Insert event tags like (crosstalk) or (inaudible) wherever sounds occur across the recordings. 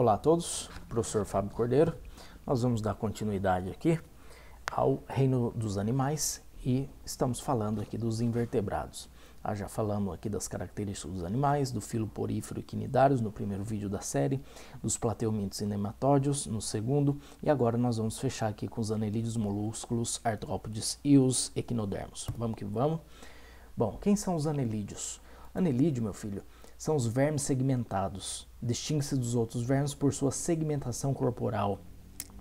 Olá a todos, professor Fábio Cordeiro. Nós vamos dar continuidade aqui ao reino dos animais e estamos falando aqui dos invertebrados. Ah, já falamos aqui das características dos animais, do filo porífero e quinidários no primeiro vídeo da série, dos plateumintos e nematódios no segundo, e agora nós vamos fechar aqui com os anelídeos, molúsculos, artrópodes e os equinodermos. Vamos que vamos? Bom, quem são os anelídeos? Anelídeo, meu filho, são os vermes segmentados distingue-se dos outros vermes por sua segmentação corporal.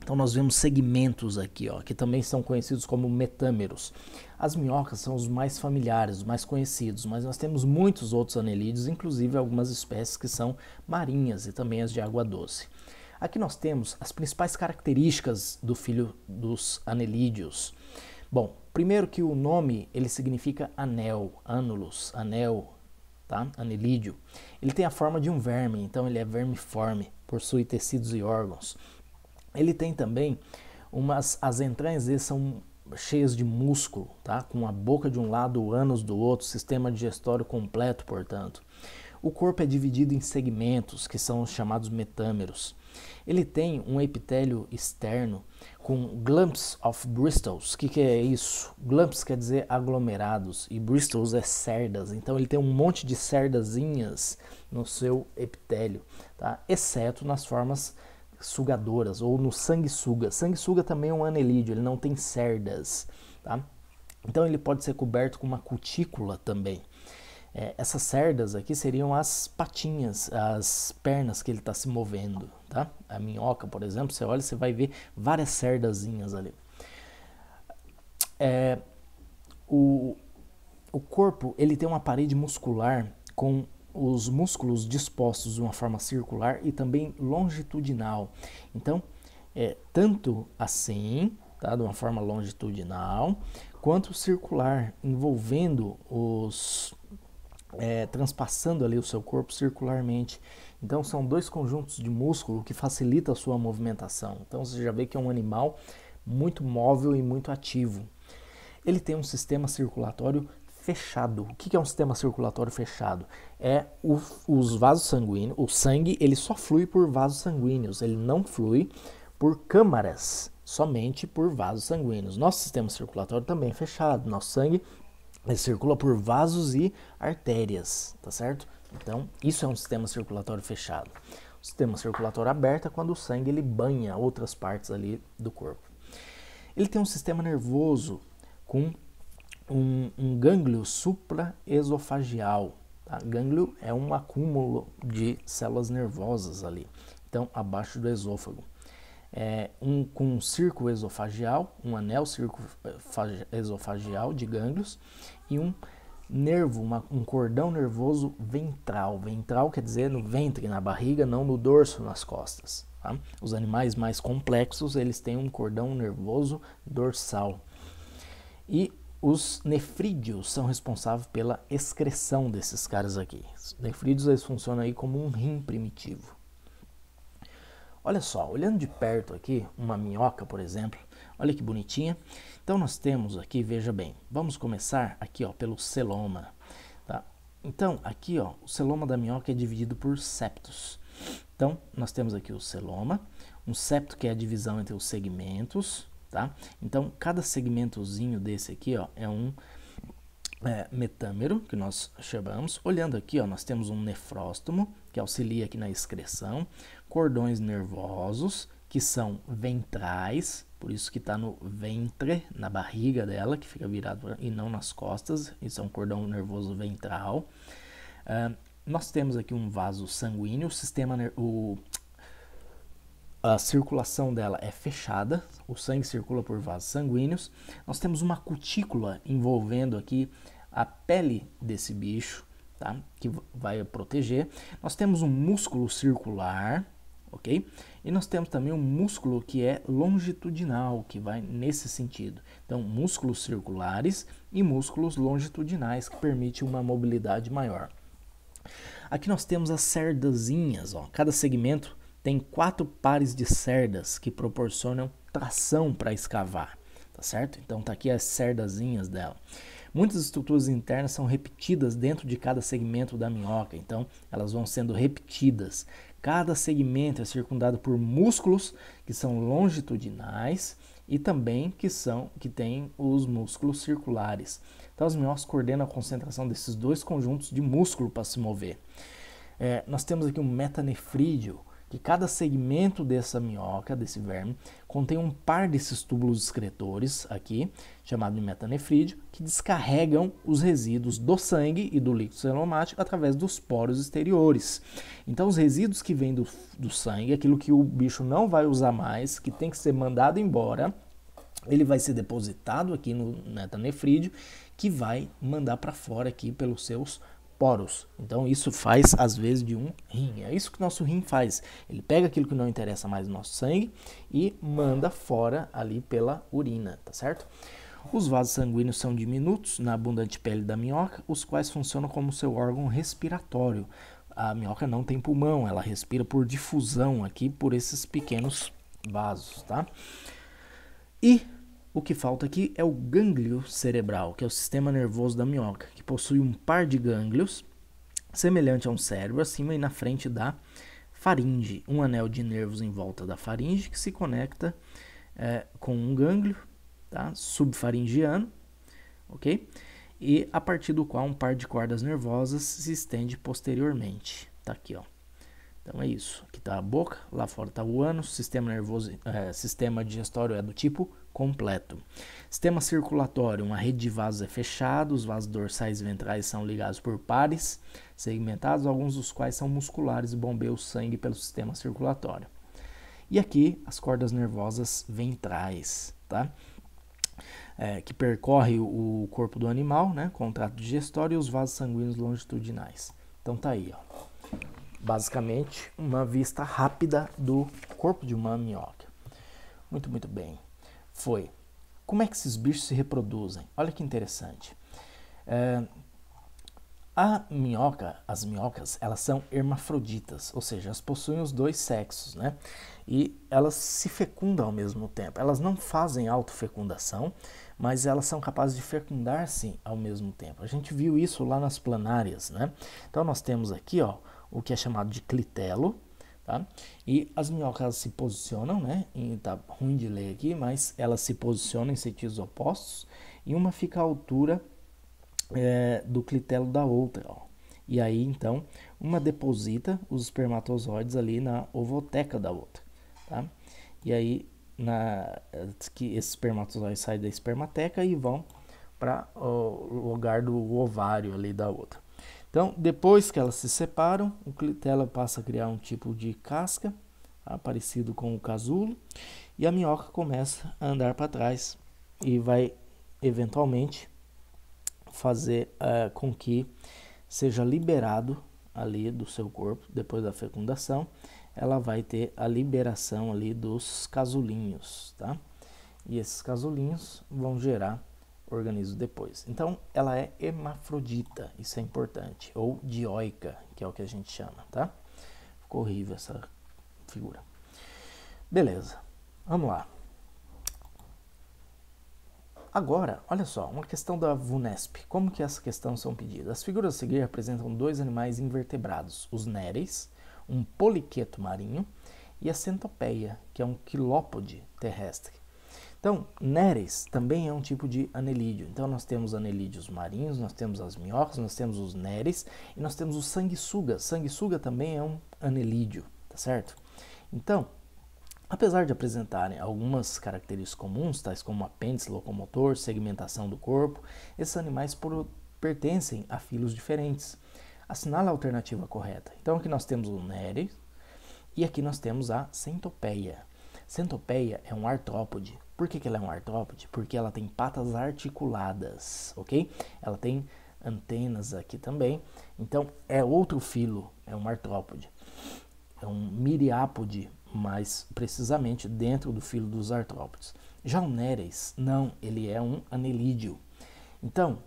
Então nós vemos segmentos aqui, ó, que também são conhecidos como metâmeros. As minhocas são os mais familiares, os mais conhecidos, mas nós temos muitos outros anelídeos, inclusive algumas espécies que são marinhas e também as de água doce. Aqui nós temos as principais características do filho dos anelídeos. Bom, primeiro que o nome ele significa anel, anulus, anel, tá? Anelídeo. Ele tem a forma de um verme, então ele é vermiforme, possui tecidos e órgãos. Ele tem também umas as entranhas dele são cheias de músculo, tá? Com a boca de um lado, o ânus do outro, sistema digestório completo, portanto. O corpo é dividido em segmentos, que são os chamados metâmeros. Ele tem um epitélio externo com glumps of bristles. O que, que é isso? Glumps quer dizer aglomerados e bristles é cerdas. Então ele tem um monte de cerdazinhas no seu epitélio, tá? exceto nas formas sugadoras ou no sanguessuga. Sanguessuga também é um anelídeo, ele não tem cerdas. Tá? Então ele pode ser coberto com uma cutícula também. É, essas cerdas aqui seriam as patinhas, as pernas que ele está se movendo, tá? A minhoca, por exemplo, você olha, você vai ver várias cerdazinhas ali. É, o, o corpo, ele tem uma parede muscular com os músculos dispostos de uma forma circular e também longitudinal. Então, é tanto assim, tá? De uma forma longitudinal, quanto circular, envolvendo os é, transpassando ali o seu corpo circularmente. Então são dois conjuntos de músculo que facilita a sua movimentação. Então você já vê que é um animal muito móvel e muito ativo. Ele tem um sistema circulatório fechado. O que é um sistema circulatório fechado? É o, os vasos sanguíneos, o sangue ele só flui por vasos sanguíneos, ele não flui por câmaras, somente por vasos sanguíneos. Nosso sistema circulatório também é fechado, nosso sangue ele circula por vasos e artérias, tá certo? Então, isso é um sistema circulatório fechado. O sistema circulatório aberto é quando o sangue ele banha outras partes ali do corpo. Ele tem um sistema nervoso com um, um gânglio supraesofagial. Tá? Gânglio é um acúmulo de células nervosas ali, então abaixo do esôfago. É um, com um círculo esofagial, um anel circo esofagial de gânglios, e um nervo, uma, um cordão nervoso ventral. Ventral quer dizer no ventre, na barriga, não no dorso, nas costas. Tá? Os animais mais complexos eles têm um cordão nervoso dorsal. E os nefrídeos são responsáveis pela excreção desses caras aqui. Os nefrídeos eles funcionam aí como um rim primitivo. Olha só, olhando de perto aqui, uma minhoca, por exemplo, olha que bonitinha. Então nós temos aqui, veja bem, vamos começar aqui ó, pelo celoma. Tá? Então aqui ó, o celoma da minhoca é dividido por septos. Então nós temos aqui o celoma, um septo que é a divisão entre os segmentos. Tá? Então cada segmentozinho desse aqui ó, é um é, metâmero, que nós chamamos. Olhando aqui, ó, nós temos um nefróstomo, que auxilia aqui na excreção, cordões nervosos, que são ventrais, por isso que está no ventre, na barriga dela, que fica virado e não nas costas. Isso é um cordão nervoso ventral. Uh, nós temos aqui um vaso sanguíneo, o sistema, o, a circulação dela é fechada, o sangue circula por vasos sanguíneos. Nós temos uma cutícula envolvendo aqui a pele desse bicho, tá? que vai proteger. Nós temos um músculo circular, ok? E nós temos também o músculo que é longitudinal, que vai nesse sentido. Então, músculos circulares e músculos longitudinais, que permite uma mobilidade maior. Aqui nós temos as cerdazinhas, ó. cada segmento tem quatro pares de cerdas que proporcionam tração para escavar, tá certo? Então tá aqui as cerdazinhas dela. Muitas estruturas internas são repetidas dentro de cada segmento da minhoca, então elas vão sendo repetidas. Cada segmento é circundado por músculos que são longitudinais e também que são que têm os músculos circulares. Então as minhocas coordenam a concentração desses dois conjuntos de músculo para se mover. É, nós temos aqui um metanefrídeo, que cada segmento dessa minhoca, desse verme, contém um par desses túbulos excretores aqui, chamado de metanefrídeo, que descarregam os resíduos do sangue e do líquido celomático através dos poros exteriores. Então, os resíduos que vêm do, do sangue, aquilo que o bicho não vai usar mais, que tem que ser mandado embora, ele vai ser depositado aqui no metanefrídeo, que vai mandar para fora aqui pelos seus poros. Então isso faz às vezes de um rim. É isso que o nosso rim faz. Ele pega aquilo que não interessa mais no nosso sangue e manda fora ali pela urina, tá certo? Os vasos sanguíneos são diminutos na abundante pele da minhoca, os quais funcionam como seu órgão respiratório. A minhoca não tem pulmão, ela respira por difusão aqui por esses pequenos vasos, tá? E o que falta aqui é o gânglio cerebral, que é o sistema nervoso da minhoca, que possui um par de gânglios, semelhante a um cérebro, acima e na frente da faringe, um anel de nervos em volta da faringe que se conecta é, com um gânglio tá? subfaringiano, ok? E a partir do qual um par de cordas nervosas se estende posteriormente. Tá aqui, ó. Então é isso. Aqui está a boca, lá fora está o ânus, sistema nervoso, é, sistema digestório é do tipo completo. Sistema circulatório, uma rede de vasos é fechada, os vasos dorsais e ventrais são ligados por pares segmentados, alguns dos quais são musculares e bombeiam o sangue pelo sistema circulatório. E aqui as cordas nervosas ventrais, tá? É, que percorre o corpo do animal, né? Com o trato digestório e os vasos sanguíneos longitudinais. Então tá aí, ó basicamente uma vista rápida do corpo de uma minhoca. Muito, muito bem. Foi. Como é que esses bichos se reproduzem? Olha que interessante. É, a minhoca, as minhocas, elas são hermafroditas, ou seja, elas possuem os dois sexos, né? E elas se fecundam ao mesmo tempo. Elas não fazem autofecundação, mas elas são capazes de fecundar-se ao mesmo tempo. A gente viu isso lá nas planárias, né? Então nós temos aqui, ó, o que é chamado de clitelo. Tá? E as minhocas se posicionam, né? E tá ruim de ler aqui, mas elas se posicionam em sentidos opostos e uma fica à altura é, do clitelo da outra, ó. E aí, então, uma deposita os espermatozoides ali na ovoteca da outra, tá? E aí, na, que esses espermatozoides saem da espermateca e vão para o lugar do ovário ali da outra. Então, depois que elas se separam, o clitela passa a criar um tipo de casca, tá? parecido com o casulo, e a minhoca começa a andar para trás e vai eventualmente fazer uh, com que seja liberado ali do seu corpo depois da fecundação, ela vai ter a liberação ali dos casulinhos, tá? E esses casulinhos vão gerar organizo depois. Então, ela é hermafrodita, isso é importante, ou dioica, que é o que a gente chama, tá? Ficou horrível essa figura. Beleza, vamos lá. Agora, olha só, uma questão da VUNESP. Como que essas questões são pedidas? As figuras a seguir apresentam dois animais invertebrados, os néreis, um poliqueto marinho, e a centopeia, que é um quilópode terrestre. Então, Neres também é um tipo de anelídeo. Então, nós temos anelídeos marinhos, nós temos as minhocas, nós temos os Neres e nós temos os sanguessugas. Sanguessuga também é um anelídeo, tá certo? Então, apesar de apresentarem algumas características comuns, tais como apêndice locomotor, segmentação do corpo, esses animais pertencem a filos diferentes. Assinale a alternativa correta. Então, aqui nós temos o Neres e aqui nós temos a centopeia. Centopeia é um artrópode, por que, que ela é um artrópode? Porque ela tem patas articuladas, ok? Ela tem antenas aqui também. Então é outro filo, é um artrópode. É um miriápode, mais precisamente dentro do filo dos artrópodes. Já o Nereis, não, ele é um anelídeo. Então,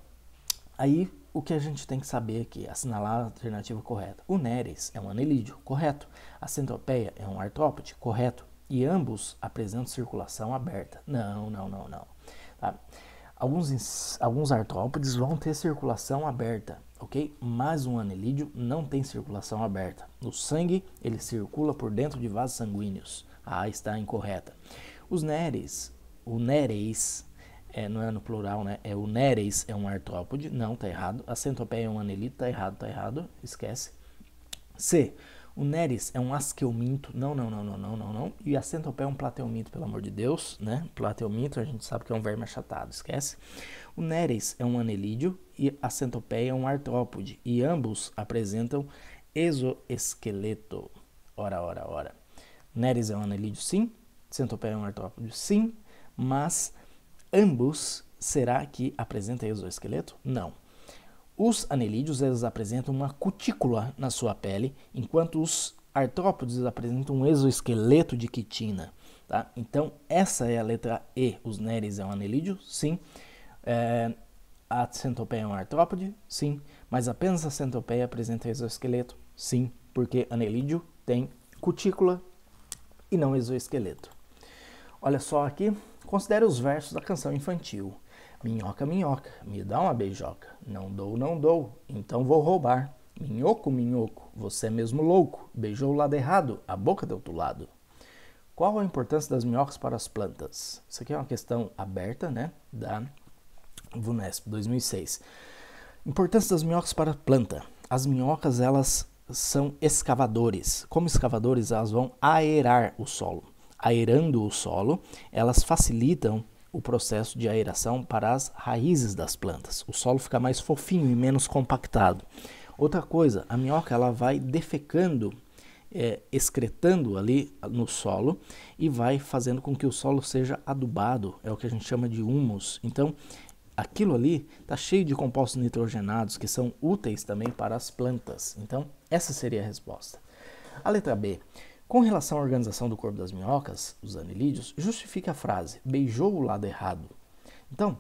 aí o que a gente tem que saber aqui, assinalar a alternativa correta. O Nereis é um anelídeo, correto. A centropeia é um artrópode, correto e ambos apresentam circulação aberta. Não, não, não, não. Tá? Alguns, alguns artrópodes vão ter circulação aberta, ok? Mas um anelídeo não tem circulação aberta. No sangue, ele circula por dentro de vasos sanguíneos. A ah, está incorreta. Os neres, o nereis, é, não é no plural, né? É o nereis, é um artrópode, não, tá errado. A centopeia é um anelídeo, tá errado, tá errado, esquece. C. O Neres é um asqueuminto. Não, não, não, não, não, não, não. E a centopeia é um plateuminto, pelo amor de Deus, né? Plateuminto a gente sabe que é um verme achatado, esquece. O Neres é um anelídeo e a centopeia é um artrópode. E ambos apresentam exoesqueleto. Ora, ora, ora. Neres é um anelídeo, sim. Centopeia é um artrópode, sim. Mas ambos, será que apresenta exoesqueleto? Não. Os anelídeos eles apresentam uma cutícula na sua pele, enquanto os artrópodes apresentam um exoesqueleto de quitina. Tá? Então, essa é a letra E. Os Neres é um anelídeo? Sim. É, a centopeia é um artrópode? Sim. Mas apenas a centopeia apresenta exoesqueleto? Sim, porque anelídeo tem cutícula e não exoesqueleto. Olha só aqui, considere os versos da canção infantil. Minhoca, minhoca, me dá uma beijoca. Não dou, não dou, então vou roubar. Minhoco, minhoco, você é mesmo louco. Beijou o lado errado, a boca do outro lado. Qual a importância das minhocas para as plantas? Isso aqui é uma questão aberta, né? Da VUNESP 2006. Importância das minhocas para a planta. As minhocas, elas são escavadores. Como escavadores, elas vão aerar o solo. Aerando o solo, elas facilitam o processo de aeração para as raízes das plantas. O solo fica mais fofinho e menos compactado. Outra coisa, a minhoca ela vai defecando, é, excretando ali no solo e vai fazendo com que o solo seja adubado, é o que a gente chama de humus. Então, aquilo ali está cheio de compostos nitrogenados que são úteis também para as plantas. Então, essa seria a resposta. A letra B. Com relação à organização do corpo das minhocas, os anelídeos, justifica a frase beijou o lado errado. Então,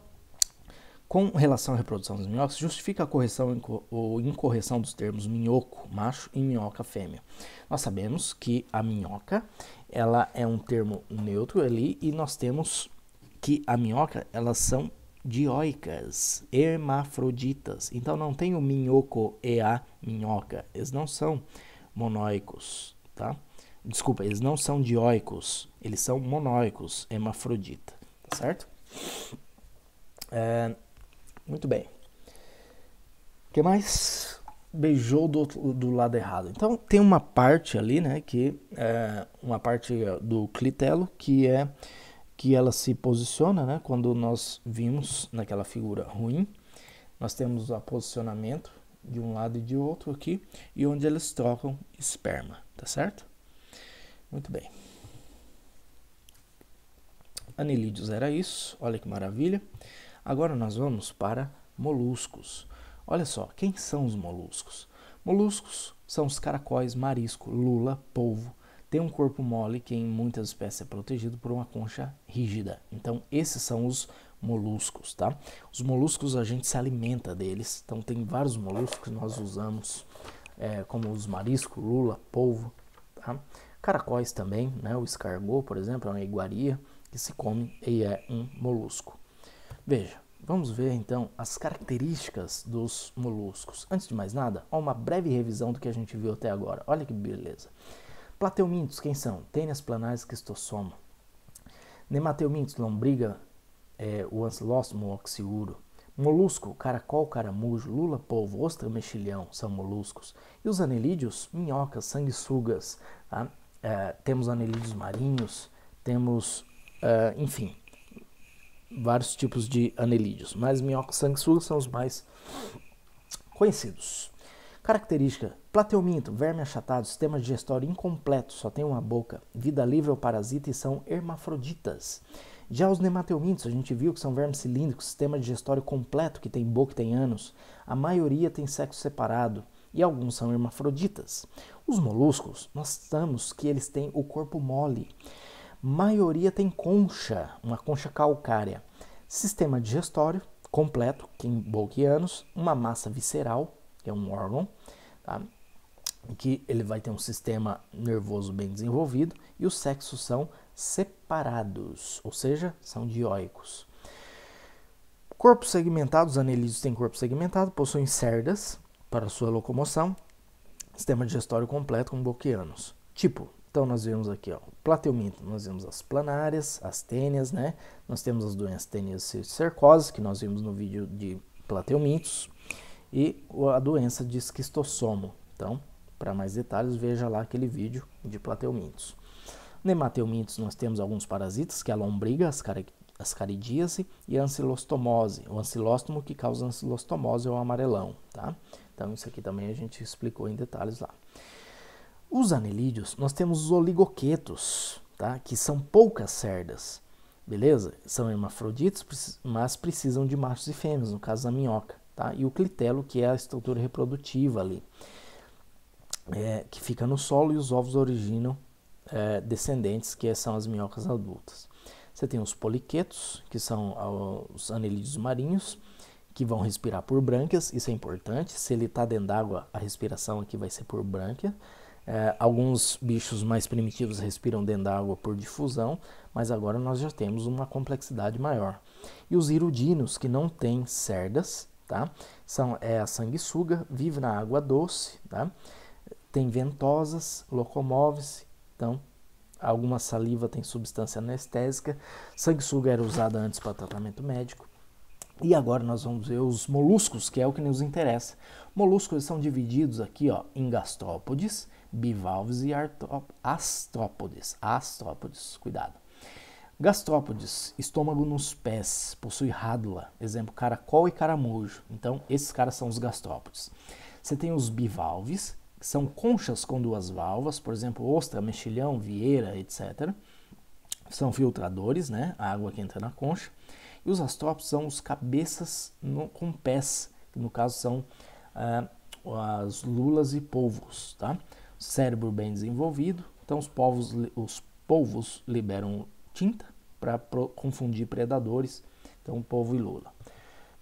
com relação à reprodução das minhocas, justifica a correção ou incorreção dos termos minhoco, macho, e minhoca, fêmea. Nós sabemos que a minhoca ela é um termo neutro ali e nós temos que a minhoca elas são dioicas, hermafroditas. Então não tem o minhoco e a minhoca, eles não são monoicos, tá? Desculpa, eles não são dioicos, eles são monóicos, hemafrodita, tá certo? É, muito bem. O que mais? Beijou do, do lado errado. Então tem uma parte ali, né, que é uma parte do clitelo que é que ela se posiciona, né? Quando nós vimos naquela figura ruim, nós temos o posicionamento de um lado e de outro aqui e onde eles trocam esperma, tá certo? Muito bem. Anelídeos era isso, olha que maravilha. Agora nós vamos para moluscos. Olha só, quem são os moluscos? Moluscos são os caracóis, marisco, lula, polvo. Tem um corpo mole que em muitas espécies é protegido por uma concha rígida. Então esses são os moluscos, tá? Os moluscos a gente se alimenta deles. Então tem vários moluscos que nós usamos, é, como os marisco, lula, polvo, tá? Caracóis também, né? o escargot, por exemplo, é uma iguaria que se come e é um molusco. Veja, vamos ver então as características dos moluscos. Antes de mais nada, uma breve revisão do que a gente viu até agora. Olha que beleza. Plateumintos, quem são? Tênias planares cristossoma. Nemateumintos, lombriga, é, o ancilóstomo, o oxiuro. Molusco, caracol, caramujo, lula, polvo, ostra, mexilhão são moluscos. E os anelídeos, minhocas, sanguessugas. Tá? Eh, temos anelídeos marinhos, temos, eh, enfim, vários tipos de anelídeos, mas minhocas sanguessugas são os mais conhecidos. Característica: plateuminto, verme achatado, sistema digestório incompleto, só tem uma boca, vida livre ao parasita e são hermafroditas. Já os nemateumintos, a gente viu que são vermes cilíndricos, sistema digestório completo, que tem boca e tem ânus. A maioria tem sexo separado e alguns são hermafroditas. Os moluscos, nós temos que eles têm o corpo mole. Maioria tem concha, uma concha calcária. Sistema digestório completo, que quimbolquianos, uma massa visceral, que é um órgão, tá? que ele vai ter um sistema nervoso bem desenvolvido e os sexos são separados, ou seja, são dioicos. Corpos segmentados, os anelídeos têm corpo segmentado, possuem cerdas, para sua locomoção, sistema digestório completo com boquianos. Tipo, então nós vemos aqui, ó, plateuminto, nós vemos as planárias, as tênias, né? Nós temos as doenças tênias e cercose, que nós vimos no vídeo de plateumintos, e a doença de esquistossomo. Então, para mais detalhes, veja lá aquele vídeo de plateumintos. Nemateumintos, nós temos alguns parasitas, que é a lombriga, as, as caridíase e a ancilostomose, o ancilóstomo que causa ancilostomose é ou amarelão, tá? Então isso aqui também a gente explicou em detalhes lá. Os anelídeos, nós temos os oligoquetos, tá? que são poucas cerdas, beleza? São hermafroditos, mas precisam de machos e fêmeas, no caso da minhoca. Tá? E o clitelo, que é a estrutura reprodutiva ali, é, que fica no solo e os ovos originam é, descendentes, que são as minhocas adultas. Você tem os poliquetos, que são ah, os anelídeos marinhos, que vão respirar por brânquias, isso é importante. Se ele está dentro d'água, a respiração aqui vai ser por brânquia. É, alguns bichos mais primitivos respiram dentro d'água por difusão, mas agora nós já temos uma complexidade maior. E os irudinos, que não têm cerdas, tá? São, é a sanguessuga, vive na água doce, tá? tem ventosas, locomove-se, então alguma saliva tem substância anestésica. Sanguessuga era usada antes para tratamento médico. E agora nós vamos ver os moluscos, que é o que nos interessa. Moluscos são divididos aqui ó, em gastrópodes, bivalves e astrópodes. Astrópodes, cuidado. Gastrópodes, estômago nos pés, possui rádula, exemplo caracol e caramujo. Então, esses caras são os gastrópodes. Você tem os bivalves, que são conchas com duas valvas, por exemplo, ostra, mexilhão, vieira, etc. São filtradores, né? A água que entra na concha. E os astrópos são os cabeças no, com pés, que no caso são ah, as lulas e polvos, tá? Cérebro bem desenvolvido, então os os polvos liberam tinta para confundir predadores, então polvo e lula.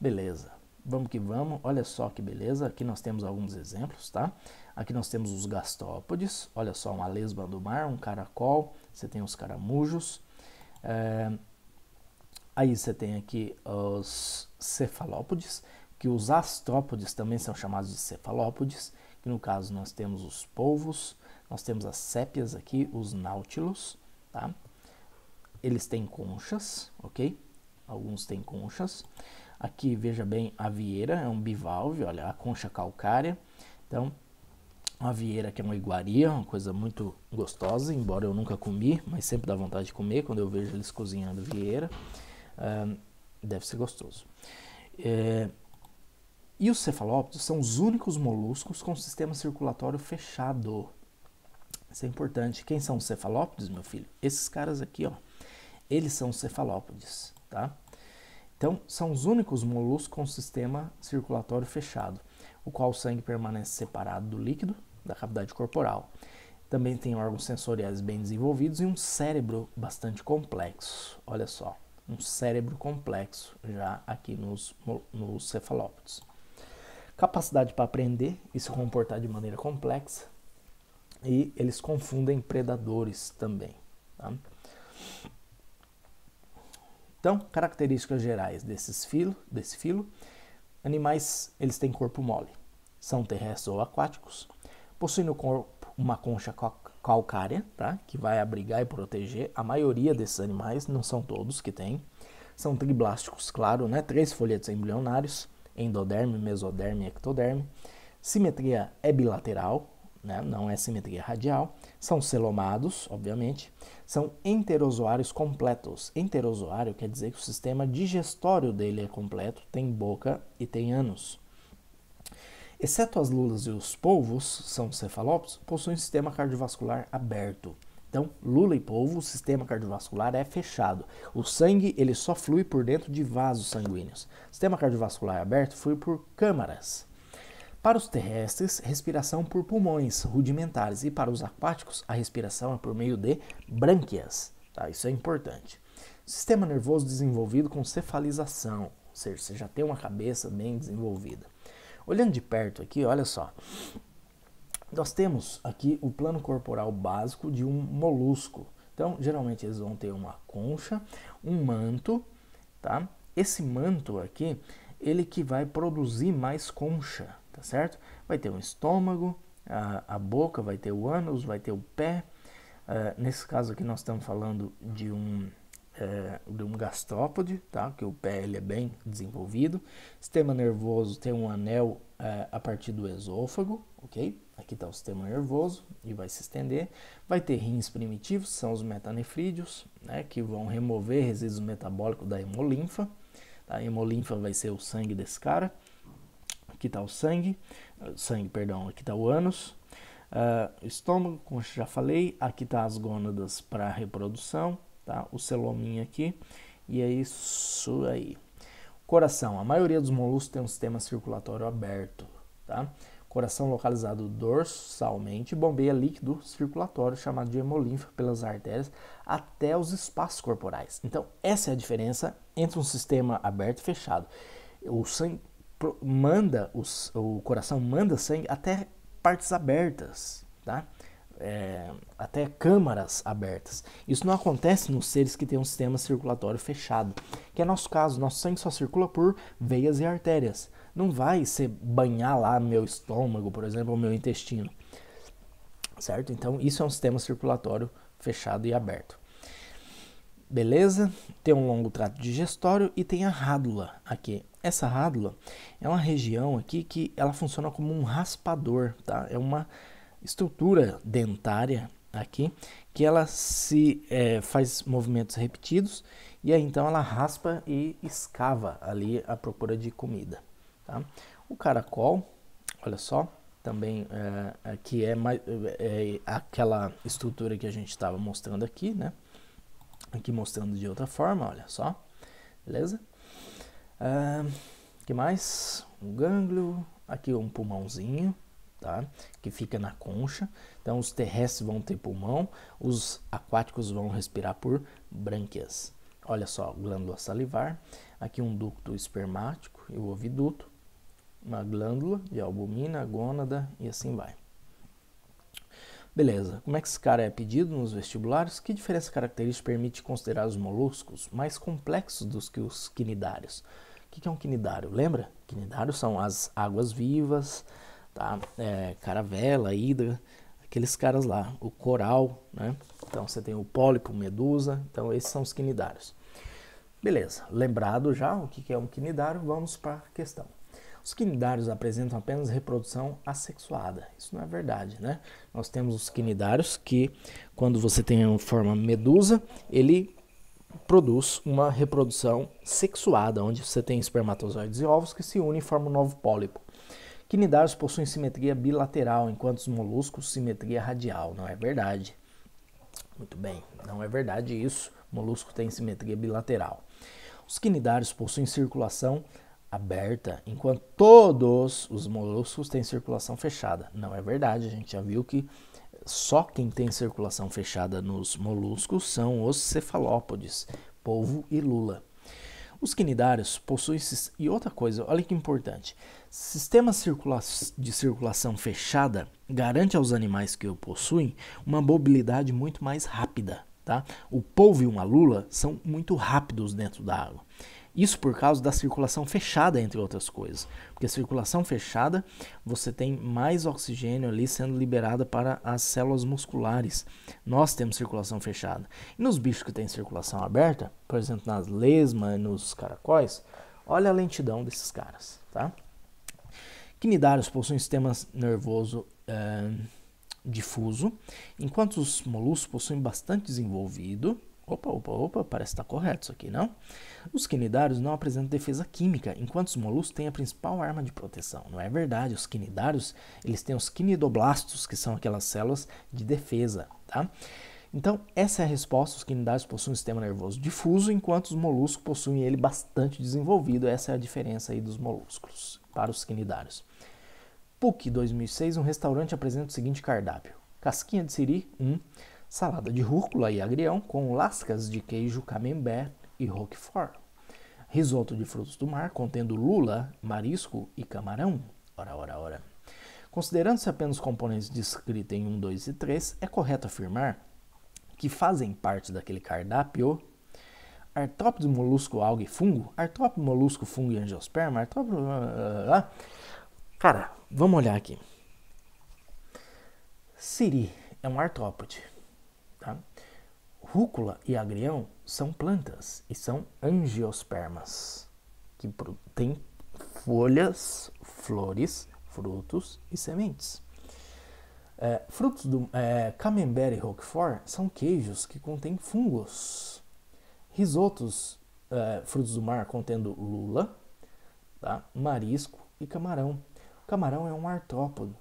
Beleza. Vamos que vamos, olha só que beleza, aqui nós temos alguns exemplos, tá? Aqui nós temos os gastópodes, olha só, uma lesma do mar, um caracol, você tem os caramujos, é, Aí você tem aqui os cefalópodes, que os astrópodes também são chamados de cefalópodes, que no caso nós temos os polvos, nós temos as sépias aqui, os náutilos, tá? Eles têm conchas, ok? Alguns têm conchas. Aqui, veja bem, a vieira é um bivalve, olha, a concha calcária. Então, a vieira que é uma iguaria, uma coisa muito gostosa, embora eu nunca comi, mas sempre dá vontade de comer quando eu vejo eles cozinhando vieira deve ser gostoso. É, e os cefalópodes são os únicos moluscos com sistema circulatório fechado. Isso é importante. Quem são os cefalópodes, meu filho? Esses caras aqui, ó. Eles são os cefalópodes, tá? Então, são os únicos moluscos com sistema circulatório fechado, o qual o sangue permanece separado do líquido da cavidade corporal. Também tem órgãos sensoriais bem desenvolvidos e um cérebro bastante complexo. Olha só um cérebro complexo, já aqui nos, nos cefalópodes. Capacidade para aprender e se comportar de maneira complexa. E eles confundem predadores também. Tá? Então, características gerais desses filo, desse filo. Animais, eles têm corpo mole. São terrestres ou aquáticos. Possuem no corpo uma concha calcária, tá? que vai abrigar e proteger a maioria desses animais, não são todos que tem. São triblásticos, claro, né? três folhetos embrionários, endoderme, mesoderme e ectoderme. Simetria é bilateral, né? não é simetria radial. São celomados, obviamente. São enterozoários completos. Enterozoário quer dizer que o sistema digestório dele é completo, tem boca e tem ânus. Exceto as lulas e os polvos, são cefalópodes, possuem um sistema cardiovascular aberto. Então, lula e polvo, o sistema cardiovascular é fechado. O sangue ele só flui por dentro de vasos sanguíneos. O sistema cardiovascular aberto flui por câmaras. Para os terrestres, respiração por pulmões rudimentares e para os aquáticos, a respiração é por meio de brânquias. Tá? Isso é importante. Sistema nervoso desenvolvido com cefalização, ou seja, você já tem uma cabeça bem desenvolvida. Olhando de perto aqui, olha só. Nós temos aqui o plano corporal básico de um molusco. Então, geralmente eles vão ter uma concha, um manto, tá? Esse manto aqui, ele que vai produzir mais concha, tá certo? Vai ter um estômago, a, a boca, vai ter o ânus, vai ter o pé. Uh, nesse caso aqui nós estamos falando de um é, de um gastrópode, tá? que o pé ele é bem desenvolvido. Sistema nervoso tem um anel é, a partir do esôfago, ok? Aqui está o sistema nervoso e vai se estender. Vai ter rins primitivos, são os metanefrídeos, né? que vão remover resíduos metabólicos da hemolinfa. Tá? A hemolinfa vai ser o sangue desse cara. Aqui está o sangue, sangue, perdão, aqui está o ânus. Uh, estômago, como já falei, aqui está as gônadas para reprodução, tá? O celominho aqui e é isso aí. Coração. A maioria dos moluscos tem um sistema circulatório aberto, tá? Coração localizado dorsalmente bombeia líquido circulatório chamado de hemolinfa pelas artérias até os espaços corporais. Então, essa é a diferença entre um sistema aberto e fechado. O sangue manda, o coração manda sangue até partes abertas, tá? é, até câmaras abertas. Isso não acontece nos seres que têm um sistema circulatório fechado, que é nosso caso, nosso sangue só circula por veias e artérias. Não vai se banhar lá meu estômago, por exemplo, ou meu intestino. Certo? Então, isso é um sistema circulatório fechado e aberto. Beleza? Tem um longo trato digestório e tem a rádula aqui. Essa rádula é uma região aqui que ela funciona como um raspador, tá? É uma estrutura dentária aqui que ela se é, faz movimentos repetidos e aí então ela raspa e escava ali à procura de comida. Tá? O caracol, olha só, também é, é que é, é, é aquela estrutura que a gente estava mostrando aqui, né? Aqui mostrando de outra forma, olha só, beleza? Uh, que mais? Um gânglio, aqui um pulmãozinho, tá? que fica na concha. Então, os terrestres vão ter pulmão, os aquáticos vão respirar por brânquias. Olha só, glândula salivar, aqui um ducto espermático e o oviduto, uma glândula de albumina, gônada e assim vai. Beleza, como é que esse cara é pedido nos vestibulares? Que diferença característica permite considerar os moluscos mais complexos dos que os quinidários? O que é um quinidário? Lembra? Quinidários são as águas vivas, tá? É, caravela, Hidra, aqueles caras lá, o coral, né? Então você tem o pólipo, medusa, então esses são os quinidários. Beleza, lembrado já o que é um quinidário, vamos para a questão. Os quinidários apresentam apenas reprodução assexuada. Isso não é verdade, né? Nós temos os quinidários que, quando você tem uma forma medusa, ele produz uma reprodução sexuada, onde você tem espermatozoides e ovos que se unem e formam um novo pólipo. Quinidários possuem simetria bilateral, enquanto os moluscos simetria radial. Não é verdade. Muito bem, não é verdade isso. O molusco tem simetria bilateral. Os quinidários possuem circulação aberta, enquanto todos os moluscos têm circulação fechada. Não é verdade, a gente já viu que só quem tem circulação fechada nos moluscos são os cefalópodes, polvo e lula. Os quinidários possuem e outra coisa, olha que importante. Sistema de circulação fechada garante aos animais que o possuem uma mobilidade muito mais rápida, tá? O polvo e uma lula são muito rápidos dentro da água. Isso por causa da circulação fechada, entre outras coisas. Porque a circulação fechada, você tem mais oxigênio ali sendo liberado para as células musculares. Nós temos circulação fechada. E nos bichos que têm circulação aberta, por exemplo, nas lesmas, nos caracóis, olha a lentidão desses caras, tá? Cnidários possuem sistema nervoso é, difuso, enquanto os moluscos possuem bastante desenvolvido. Opa, opa, opa, parece estar tá correto isso aqui, não? Não os quinidários não apresentam defesa química, enquanto os moluscos têm a principal arma de proteção. Não é verdade, os quinidários eles têm os quinidoblastos, que são aquelas células de defesa. Tá? Então, essa é a resposta. Os quinidários possuem um sistema nervoso difuso, enquanto os moluscos possuem ele bastante desenvolvido. Essa é a diferença aí dos moluscos para os quinidários. PUC 2006, um restaurante apresenta o seguinte cardápio: casquinha de siri, 1, um, salada de rúcula e agrião com lascas de queijo camembert, e roquefort. Risoto de frutos do mar contendo lula, marisco e camarão. Ora, ora, ora. Considerando-se apenas os componentes descritos em 1, 2 e 3, é correto afirmar que fazem parte daquele cardápio artrópode, molusco, alga e fungo, artrópode, molusco, fungo e angiosperma, artrópode... Ah, ah, ah, Cara, vamos olhar aqui. Siri é um artrópode. Rúcula e agrião são plantas e são angiospermas, que têm folhas, flores, frutos e sementes. É, frutos do é, camembert e roquefort são queijos que contêm fungos. Risotos, é, frutos do mar, contendo lula, tá? marisco e camarão. camarão é um artrópode.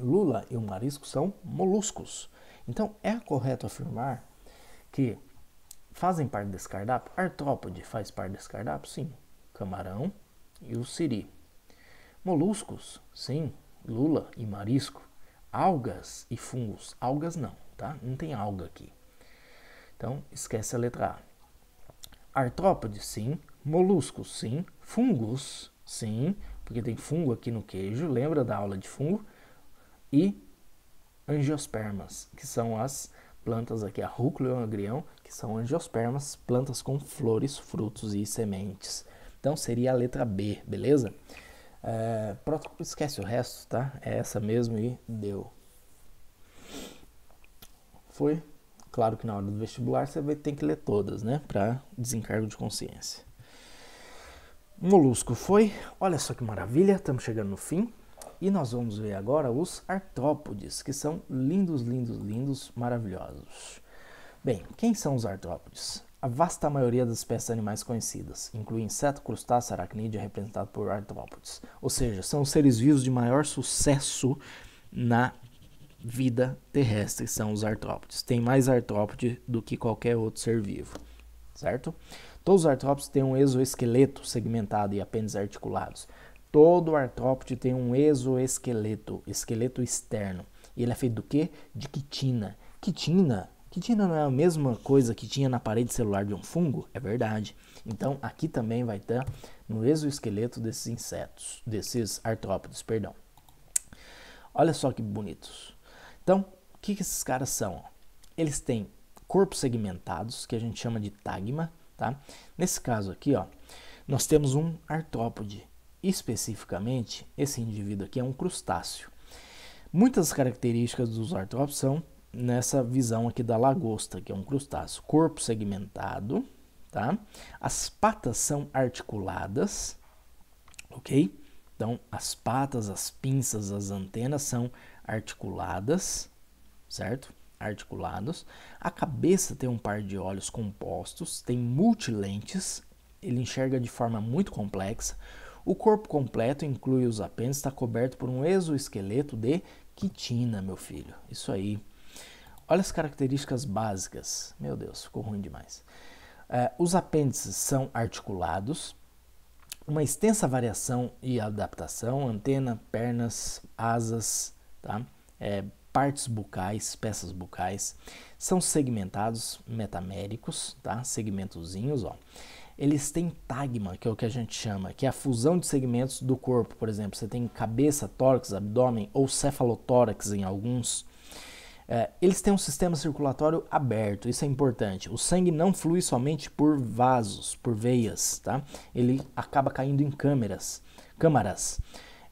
Lula e o marisco são moluscos. Então, é correto afirmar que fazem parte desse cardápio? Artrópode faz parte desse cardápio? Sim. Camarão e o siri. Moluscos? Sim. Lula e marisco. Algas e fungos? Algas não, tá? Não tem alga aqui. Então, esquece a letra A. Artrópode? sim. Moluscos, sim. Fungos, sim. Porque tem fungo aqui no queijo. Lembra da aula de fungo? E angiospermas, que são as plantas aqui, a rúcula e o agrião, que são angiospermas, plantas com flores, frutos e sementes. Então seria a letra B, beleza? É, esquece o resto, tá? É essa mesmo e deu. Foi? Claro que na hora do vestibular você vai ter que ler todas, né? Para desencargo de consciência. Molusco foi? Olha só que maravilha, estamos chegando no fim. E nós vamos ver agora os artrópodes, que são lindos, lindos, lindos, maravilhosos. Bem, quem são os artrópodes? A vasta maioria das espécies animais conhecidas inclui inseto, crustáceo, aracnídeo, representado por artrópodes. Ou seja, são os seres vivos de maior sucesso na vida terrestre, são os artrópodes. Tem mais artrópode do que qualquer outro ser vivo, certo? Todos os artrópodes têm um exoesqueleto segmentado e apêndices articulados. Todo artrópode tem um exoesqueleto, esqueleto externo. E ele é feito do quê? De quitina. Quitina Quitina não é a mesma coisa que tinha na parede celular de um fungo? É verdade. Então, aqui também vai estar no exoesqueleto desses insetos, desses artrópodes, perdão. Olha só que bonitos. Então, o que, que esses caras são? Eles têm corpos segmentados, que a gente chama de tagma, tá? Nesse caso aqui, ó, nós temos um artrópode especificamente, esse indivíduo aqui é um crustáceo. Muitas características dos artrópodes são nessa visão aqui da lagosta, que é um crustáceo. Corpo segmentado, tá? As patas são articuladas, ok? Então, as patas, as pinças, as antenas são articuladas, certo? Articulados. A cabeça tem um par de olhos compostos, tem multilentes, ele enxerga de forma muito complexa. O corpo completo inclui os apêndices, está coberto por um exoesqueleto de quitina, meu filho. Isso aí. Olha as características básicas. Meu Deus, ficou ruim demais. É, os apêndices são articulados, uma extensa variação e adaptação, antena, pernas, asas, tá? É, partes bucais, peças bucais, são segmentados metaméricos, tá? segmentozinhos, ó eles têm tagma, que é o que a gente chama, que é a fusão de segmentos do corpo, por exemplo. Você tem cabeça, tórax, abdômen ou cefalotórax em alguns. É, eles têm um sistema circulatório aberto, isso é importante. O sangue não flui somente por vasos, por veias, tá? Ele acaba caindo em câmeras, câmaras.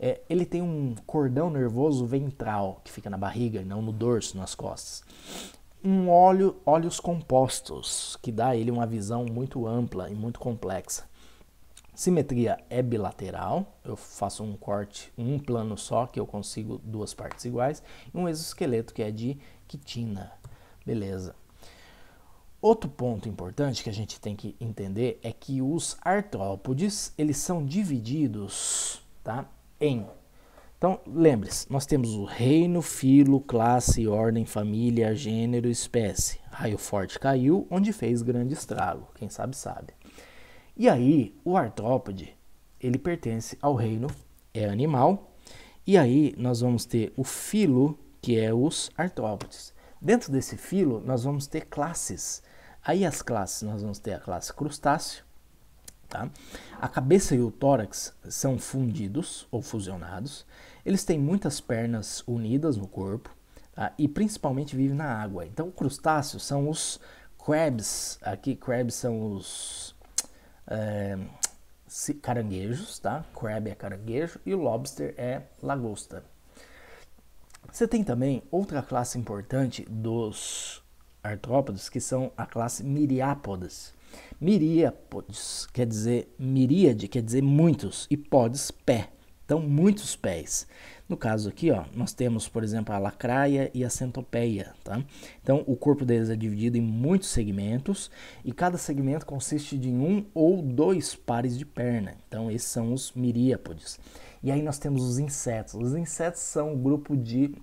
É, ele tem um cordão nervoso ventral que fica na barriga, não no dorso, nas costas um óleo, óleos compostos, que dá a ele uma visão muito ampla e muito complexa. Simetria é bilateral, eu faço um corte, um plano só, que eu consigo duas partes iguais, e um exoesqueleto que é de quitina. Beleza. Outro ponto importante que a gente tem que entender é que os artrópodes, eles são divididos, tá? Em então, lembre-se, nós temos o reino, filo, classe, ordem, família, gênero, espécie. Raio forte caiu, onde fez grande estrago, quem sabe sabe. E aí, o artrópode, ele pertence ao reino, é animal, e aí nós vamos ter o filo, que é os artrópodes. Dentro desse filo, nós vamos ter classes. Aí as classes, nós vamos ter a classe crustáceo, tá? A cabeça e o tórax são fundidos ou fusionados. Eles têm muitas pernas unidas no corpo tá? e principalmente vivem na água. Então, crustáceos são os crabs. Aqui, crabs são os é, caranguejos, tá? Crab é caranguejo e o lobster é lagosta. Você tem também outra classe importante dos artrópodes, que são a classe miriápodas. Miríapodes quer dizer miríade, quer dizer muitos, e podes, pé. Então, muitos pés. No caso aqui, ó, nós temos, por exemplo, a lacraia e a centopeia. Tá? Então, o corpo deles é dividido em muitos segmentos e cada segmento consiste de um ou dois pares de perna. Então, esses são os miríapodes. E aí nós temos os insetos. Os insetos são o grupo de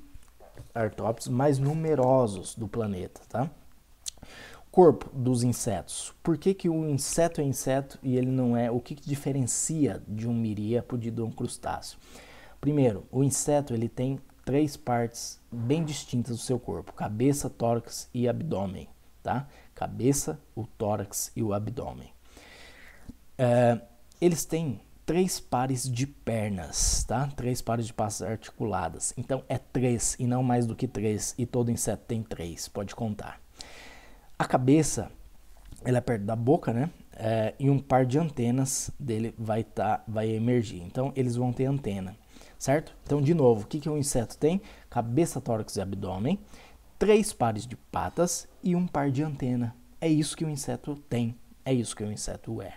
artrópodes mais numerosos do planeta. Tá? corpo dos insetos. Por que, que um inseto é inseto e ele não é? O que, que diferencia de um miríapo de um crustáceo? Primeiro, o inseto ele tem três partes bem distintas do seu corpo: cabeça, tórax e abdômen. Tá? Cabeça, o tórax e o abdômen. É, eles têm três pares de pernas, tá? Três pares de passas articuladas. Então é três e não mais do que três. E todo inseto tem três. Pode contar. A cabeça, ela é perto da boca, né? É, e um par de antenas dele vai, tá, vai emergir. Então, eles vão ter antena, certo? Então, de novo, o que, que um inseto tem? Cabeça, tórax e abdômen, três pares de patas e um par de antena. É isso que o um inseto tem, é isso que o um inseto é.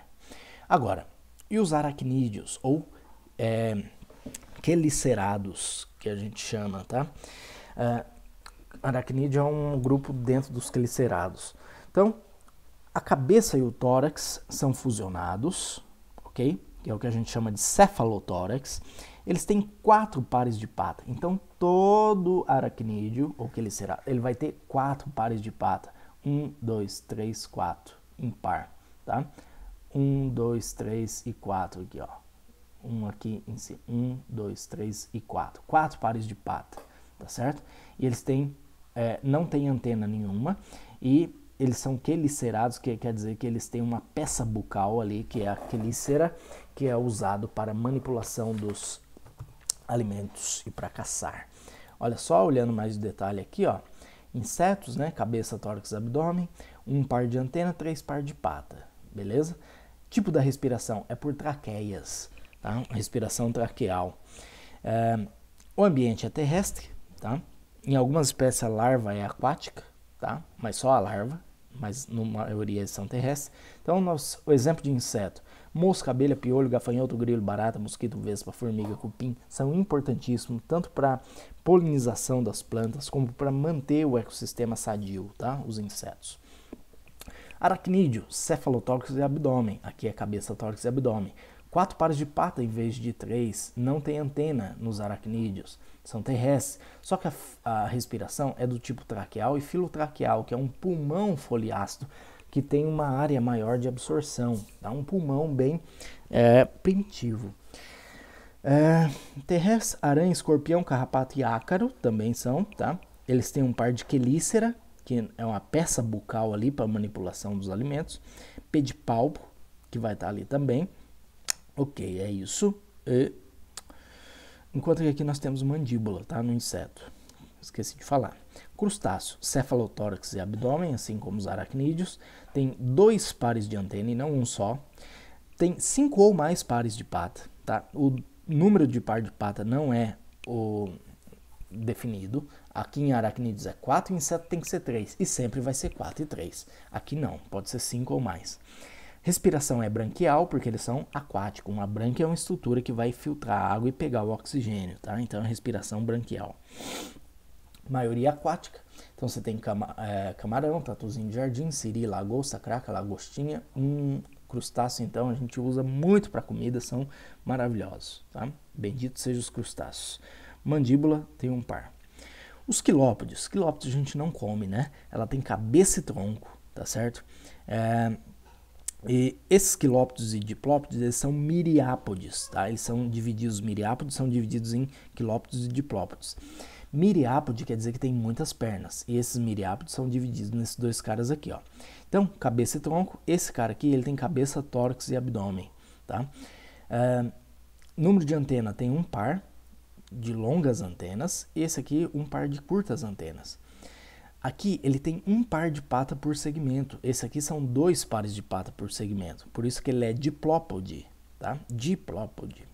Agora, e os aracnídeos, ou é, quelicerados, que a gente chama, tá? Uh, aracnídeo é um grupo dentro dos clicerados. Então, a cabeça e o tórax são fusionados, ok? Que é o que a gente chama de cefalotórax. Eles têm quatro pares de pata. Então, todo aracnídeo, ou glicerado, ele vai ter quatro pares de pata. Um, dois, três, quatro, em par, tá? Um, dois, três e quatro aqui, ó. Um aqui em cima. Si. Um, dois, três e quatro. Quatro pares de pata, tá certo? E eles têm é, não tem antena nenhuma e eles são quelicerados, que quer dizer que eles têm uma peça bucal ali, que é a quelícera, que é usado para manipulação dos alimentos e para caçar. Olha só, olhando mais de detalhe aqui, ó. Insetos, né? Cabeça, tórax, abdômen, um par de antena, três par de pata, beleza? Tipo da respiração é por traqueias, tá? Respiração traqueal. É, o ambiente é terrestre, tá? Em algumas espécies a larva é aquática, tá? Mas só a larva, mas na maioria é são terrestres. Então, nosso, o exemplo de inseto. Mosca, abelha, piolho, gafanhoto, grilo, barata, mosquito, vespa, formiga, cupim são importantíssimos tanto para polinização das plantas como para manter o ecossistema sadio, tá? Os insetos. Aracnídeo, cefalotórax e abdômen. Aqui é cabeça, tórax e abdômen quatro pares de pata em vez de três, não tem antena nos aracnídeos, são terrestres. Só que a, a respiração é do tipo traqueal e filotraqueal, que é um pulmão foliácido que tem uma área maior de absorção, dá tá? um pulmão bem é, primitivo. É, terrestres, aranha, escorpião, carrapato e ácaro também são, tá? Eles têm um par de quelícera, que é uma peça bucal ali para manipulação dos alimentos, pedipalpo, que vai estar tá ali também, Ok, é isso. E... Enquanto que aqui nós temos mandíbula, tá? No inseto. Esqueci de falar. Crustáceo, cefalotórax e abdômen, assim como os aracnídeos, tem dois pares de antena e não um só. Tem cinco ou mais pares de pata, tá? O número de par de pata não é o definido. Aqui em aracnídeos é quatro, em inseto tem que ser três E sempre vai ser quatro e três. Aqui não, pode ser cinco ou mais. Respiração é branquial, porque eles são aquáticos. Uma branca é uma estrutura que vai filtrar a água e pegar o oxigênio, tá? Então, é respiração branquial. Maioria aquática. Então, você tem cama, é, camarão, tatuzinho de jardim, siri, lagosta, craca, lagostinha. Um crustáceo, então, a gente usa muito para comida, são maravilhosos, tá? Bendito sejam os crustáceos. Mandíbula tem um par. Os quilópodes. Quilópodes a gente não come, né? Ela tem cabeça e tronco, tá certo? É, e esses quilópodes e diplópodes eles são miriápodes, tá? Eles são divididos, miriápodes são divididos em quilópodes e diplópodes. Miriápode quer dizer que tem muitas pernas, e esses miriápodes são divididos nesses dois caras aqui, ó. Então, cabeça e tronco, esse cara aqui, ele tem cabeça, tórax e abdômen, tá? Uh, número de antena tem um par de longas antenas, esse aqui um par de curtas antenas. Aqui ele tem um par de pata por segmento. Esse aqui são dois pares de pata por segmento. Por isso que ele é diplópode, tá? Diplópode.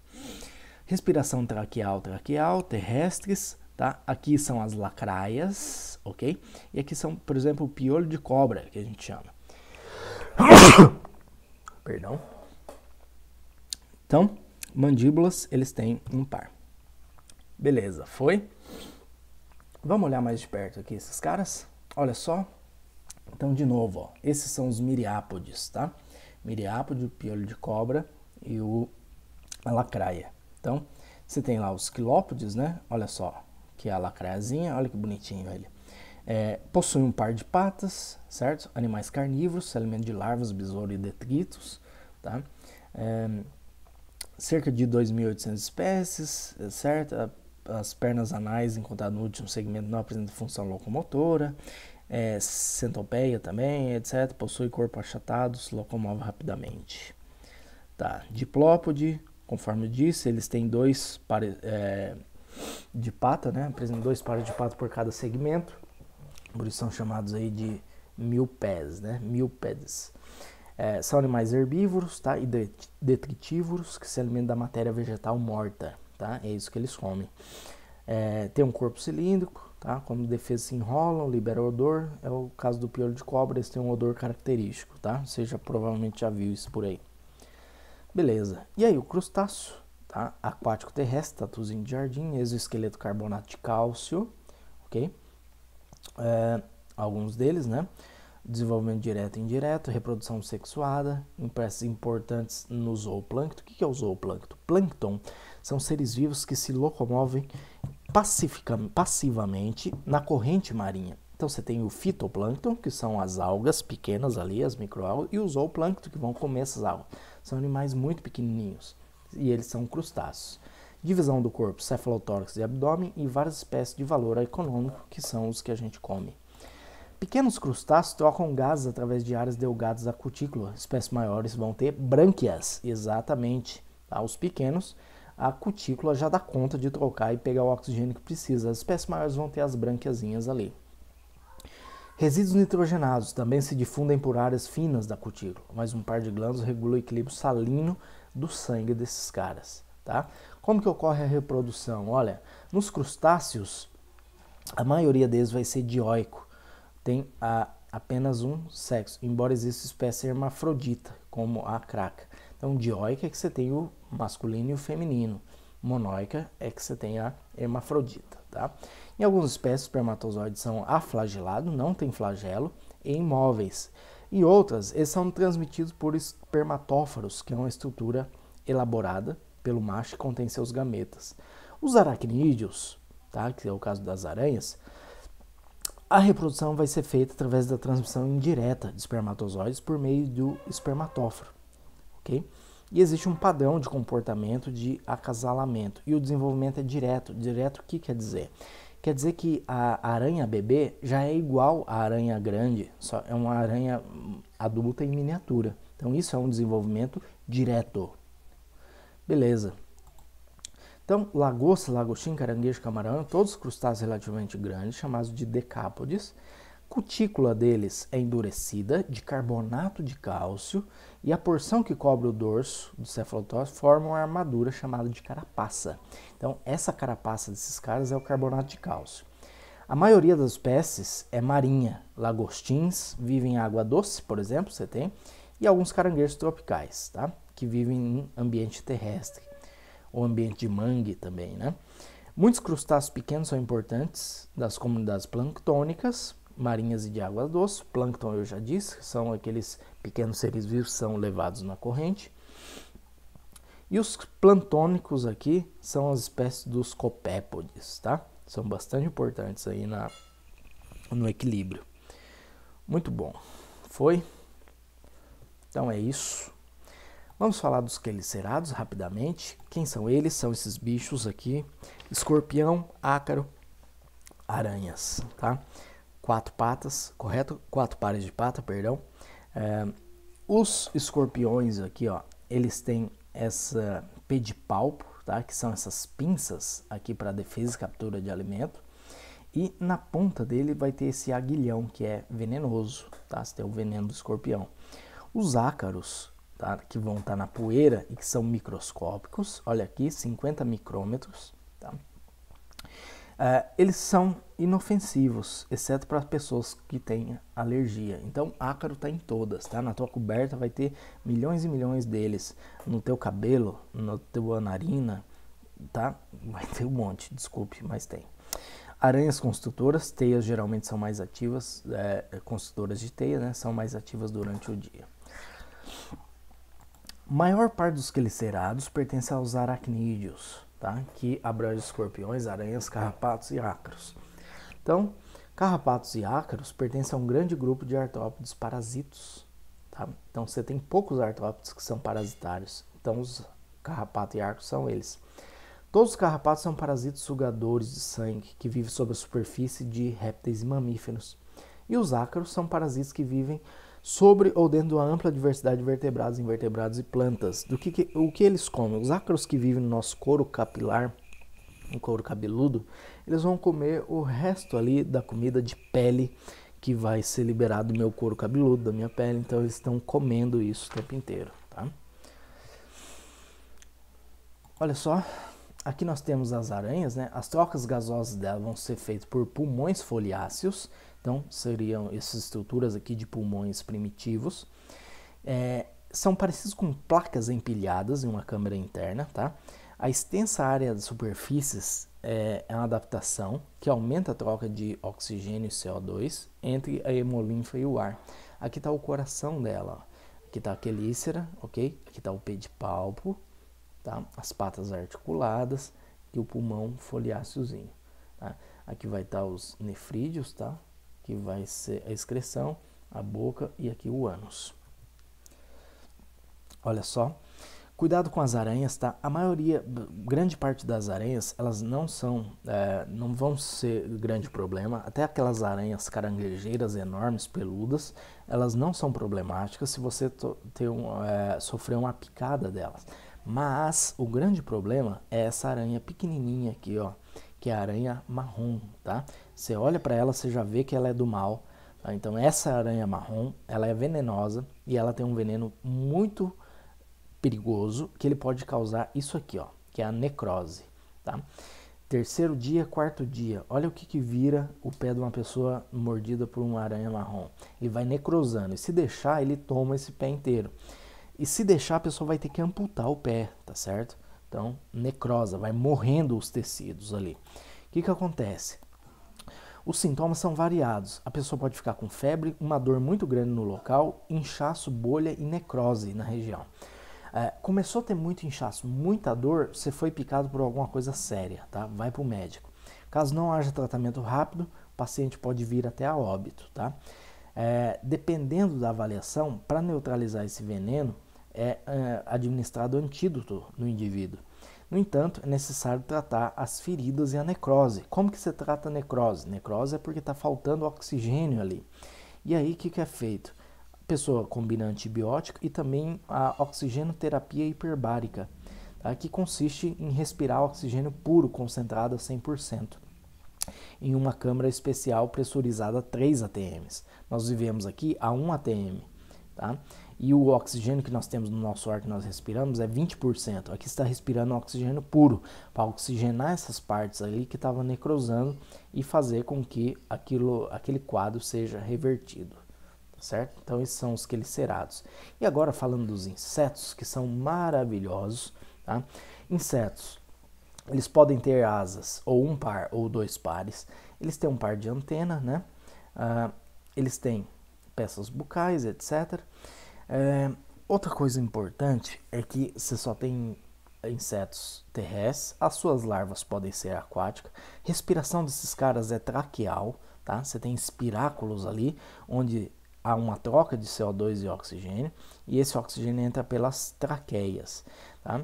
Respiração traqueal, traqueal, terrestres, tá? Aqui são as lacraias, ok? E aqui são, por exemplo, o piolho de cobra, que a gente chama. (coughs) Perdão. Então, mandíbulas, eles têm um par. Beleza, foi? Vamos olhar mais de perto aqui esses caras? Olha só. Então, de novo, ó, esses são os miriápodes, tá? Miriápode, o piolho de cobra e o, a lacraia. Então, você tem lá os quilópodes, né? Olha só, que é a lacraiazinha. Olha que bonitinho ele. É, possui um par de patas, certo? Animais carnívoros, se de larvas, besouro e detritos, tá? É, cerca de 2.800 espécies, certo? as pernas anais encontradas no último segmento não apresentam função locomotora, é, centopeia também, etc. Possui corpo achatado, se locomove rapidamente. Tá. Diplópode, conforme eu disse, eles têm dois pares é, de pata, né? apresentam dois pares de pata por cada segmento, por isso são chamados aí de mil pés, né? Mil pés. É, são animais herbívoros tá? e detritívoros que se alimentam da matéria vegetal morta tá? É isso que eles comem. É, tem um corpo cilíndrico, tá? Quando defesas se enrolam, libera odor. É o caso do piolho de cobra, eles têm um odor característico, tá? Você já provavelmente já viu isso por aí. Beleza. E aí, o crustáceo, tá? Aquático terrestre, tatuzinho de jardim, exoesqueleto carbonato de cálcio, ok? É, alguns deles, né? Desenvolvimento direto e indireto, reprodução sexuada, impressas importantes no zooplâncton. O que é o zooplâncton? Plâncton são seres vivos que se locomovem passivamente na corrente marinha. Então você tem o fitoplâncton, que são as algas pequenas ali, as microalgas, e o zooplâncton, que vão comer essas algas. São animais muito pequenininhos e eles são crustáceos. Divisão do corpo, cefalotórax e abdômen e várias espécies de valor econômico, que são os que a gente come. Pequenos crustáceos trocam gases através de áreas delgadas da cutícula. Espécies maiores vão ter brânquias, exatamente. Tá? Os pequenos a cutícula já dá conta de trocar e pegar o oxigênio que precisa. As espécies maiores vão ter as branquiazinhas ali. Resíduos nitrogenados também se difundem por áreas finas da cutícula, mas um par de glândulas regula o equilíbrio salino do sangue desses caras. Tá? Como que ocorre a reprodução? Olha, nos crustáceos, a maioria deles vai ser dioico, tem a, apenas um sexo, embora exista espécie hermafrodita, como a craca. Então, dioica é que você tem o masculino e o feminino. Monoica é que você tem a hermafrodita, tá? Em algumas espécies, espermatozoides são aflagelados, não tem flagelo, e imóveis. Em outras, eles são transmitidos por espermatóforos, que é uma estrutura elaborada pelo macho que contém seus gametas. Os aracnídeos, tá? que é o caso das aranhas, a reprodução vai ser feita através da transmissão indireta de espermatozoides por meio do espermatóforo ok? E existe um padrão de comportamento de acasalamento. E o desenvolvimento é direto. Direto o que quer dizer? Quer dizer que a aranha bebê já é igual à aranha grande, só é uma aranha adulta em miniatura. Então isso é um desenvolvimento direto. Beleza. Então, lagosta, lagostim, caranguejo, camarão, todos crustáceos relativamente grandes, chamados de decápodes. Cutícula deles é endurecida de carbonato de cálcio e a porção que cobre o dorso do cefalotórax forma uma armadura chamada de carapaça. Então, essa carapaça desses caras é o carbonato de cálcio. A maioria das espécies é marinha. Lagostins vivem em água doce, por exemplo, você tem, e alguns caranguejos tropicais, tá? Que vivem em ambiente terrestre, ou ambiente de mangue também, né? Muitos crustáceos pequenos são importantes das comunidades planctônicas, marinhas e de água doce. Plâncton eu já disse, são aqueles pequenos seres vivos são levados na corrente. E os plantônicos aqui são as espécies dos copépodes, tá? São bastante importantes aí na, no equilíbrio. Muito bom. Foi? Então é isso. Vamos falar dos quelicerados rapidamente. Quem são eles? São esses bichos aqui: escorpião, ácaro, aranhas, tá? Quatro patas, correto? Quatro pares de pata, perdão. É, os escorpiões aqui, ó, eles têm essa pedipalpo, tá? Que são essas pinças aqui para defesa e captura de alimento. E na ponta dele vai ter esse aguilhão que é venenoso, tá? Você tem é o veneno do escorpião. Os ácaros, tá? Que vão estar tá na poeira e que são microscópicos. Olha aqui, 50 micrômetros, tá? Uh, eles são inofensivos, exceto para pessoas que têm alergia. Então, ácaro está em todas, tá? Na tua coberta vai ter milhões e milhões deles. No teu cabelo, na tua narina, tá? Vai ter um monte, desculpe, mas tem. Aranhas construtoras, teias geralmente são mais ativas, é, é construtoras de teia, né? São mais ativas durante o dia. Maior parte dos quelicerados pertence aos aracnídeos tá? que abrange escorpiões, aranhas, carrapatos e ácaros. Então, carrapatos e ácaros pertencem a um grande grupo de artrópodes parasitos. Tá? Então, você tem poucos artrópodes que são parasitários. Então, os carrapatos e ácaros são eles. Todos os carrapatos são parasitos sugadores de sangue que vivem sobre a superfície de répteis e mamíferos. E os ácaros são parasitas que vivem sobre ou dentro de uma ampla diversidade de vertebrados, invertebrados e plantas. Do que, que o que eles comem? Os ácaros que vivem no nosso couro capilar, no couro cabeludo, eles vão comer o resto ali da comida de pele que vai ser liberado do meu couro cabeludo, da minha pele, então eles estão comendo isso o tempo inteiro, tá? Olha só, aqui nós temos as aranhas, né? As trocas gasosas dela vão ser feitas por pulmões foliáceos então, seriam essas estruturas aqui de pulmões primitivos. É, são parecidos com placas empilhadas em uma câmara interna, tá? A extensa área de superfícies é, uma adaptação que aumenta a troca de oxigênio e CO2 entre a hemolinfa e o ar. Aqui está o coração dela, aqui está a quelícera, ok? Aqui está o pedipalpo, tá? As patas articuladas e o pulmão foliáceozinho, tá? Aqui vai estar tá os nefrídeos, tá? que vai ser a excreção, a boca e aqui o ânus. Olha só. Cuidado com as aranhas, tá? A maioria, grande parte das aranhas, elas não são, é, não vão ser grande problema. Até aquelas aranhas caranguejeiras enormes, peludas, elas não são problemáticas se você ter um, é, sofrer uma picada delas. Mas o grande problema é essa aranha pequenininha aqui, ó, que é a aranha marrom, tá? Você olha para ela, você já vê que ela é do mal. Tá? Então essa aranha marrom, ela é venenosa e ela tem um veneno muito perigoso que ele pode causar isso aqui, ó, que é a necrose. Tá? Terceiro dia, quarto dia, olha o que, que vira o pé de uma pessoa mordida por uma aranha marrom. Ele vai necrosando e se deixar, ele toma esse pé inteiro. E se deixar, a pessoa vai ter que amputar o pé, tá certo? Então, necrosa, vai morrendo os tecidos ali. O que, que acontece? Os sintomas são variados. A pessoa pode ficar com febre, uma dor muito grande no local, inchaço, bolha e necrose na região. É, começou a ter muito inchaço, muita dor, você foi picado por alguma coisa séria, tá? Vai para o médico. Caso não haja tratamento rápido, o paciente pode vir até a óbito, tá? É, dependendo da avaliação, para neutralizar esse veneno, é, é administrado antídoto no indivíduo. No entanto, é necessário tratar as feridas e a necrose. Como que se trata a necrose? Necrose é porque está faltando oxigênio ali. E aí, o que, que é feito? A pessoa combina antibiótico e também a oxigenoterapia hiperbárica, tá? que consiste em respirar oxigênio puro, concentrado a 100%, em uma câmara especial pressurizada a 3 ATMs. Nós vivemos aqui a 1 ATM. Tá? e o oxigênio que nós temos no nosso ar que nós respiramos é 20%. Aqui está respirando oxigênio puro para oxigenar essas partes ali que estava necrosando e fazer com que aquilo, aquele quadro seja revertido. Tá certo? Então, esses são os quelicerados. E agora, falando dos insetos, que são maravilhosos. Tá? Insetos, eles podem ter asas, ou um par, ou dois pares. Eles têm um par de antena, né? Ah, eles têm peças bucais, etc. É, outra coisa importante é que você só tem insetos terrestres, as suas larvas podem ser aquáticas, respiração desses caras é traqueal, tá? Você tem espiráculos ali, onde há uma troca de CO2 e oxigênio, e esse oxigênio entra pelas traqueias, tá?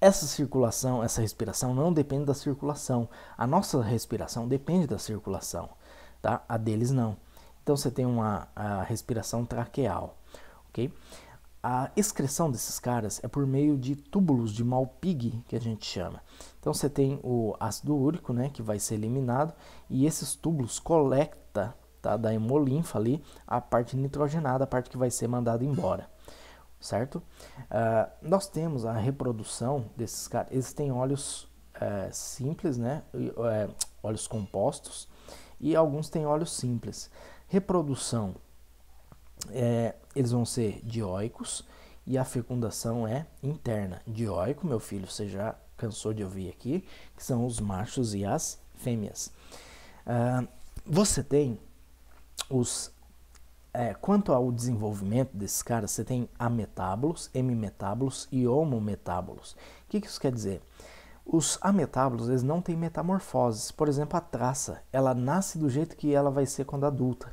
Essa circulação, essa respiração não depende da circulação. A nossa respiração depende da circulação, tá? A deles não. Então você tem uma respiração traqueal ok? A excreção desses caras é por meio de túbulos de Malpighi, que a gente chama. Então você tem o ácido úrico, né, que vai ser eliminado, e esses túbulos coleta tá, da hemolinfa ali a parte nitrogenada, a parte que vai ser mandada embora, certo? Uh, nós temos a reprodução desses caras. Eles têm óleos uh, simples, né, uh, óleos compostos, e alguns têm óleos simples. Reprodução é, eles vão ser dioicos e a fecundação é interna. Dioico, meu filho, você já cansou de ouvir aqui, que são os machos e as fêmeas. Uh, você tem os. É, quanto ao desenvolvimento desses caras, você tem ametábulos, hemimetábulos e homometábulos. O que, que isso quer dizer? Os ametábulos eles não têm metamorfoses. Por exemplo, a traça, ela nasce do jeito que ela vai ser quando adulta.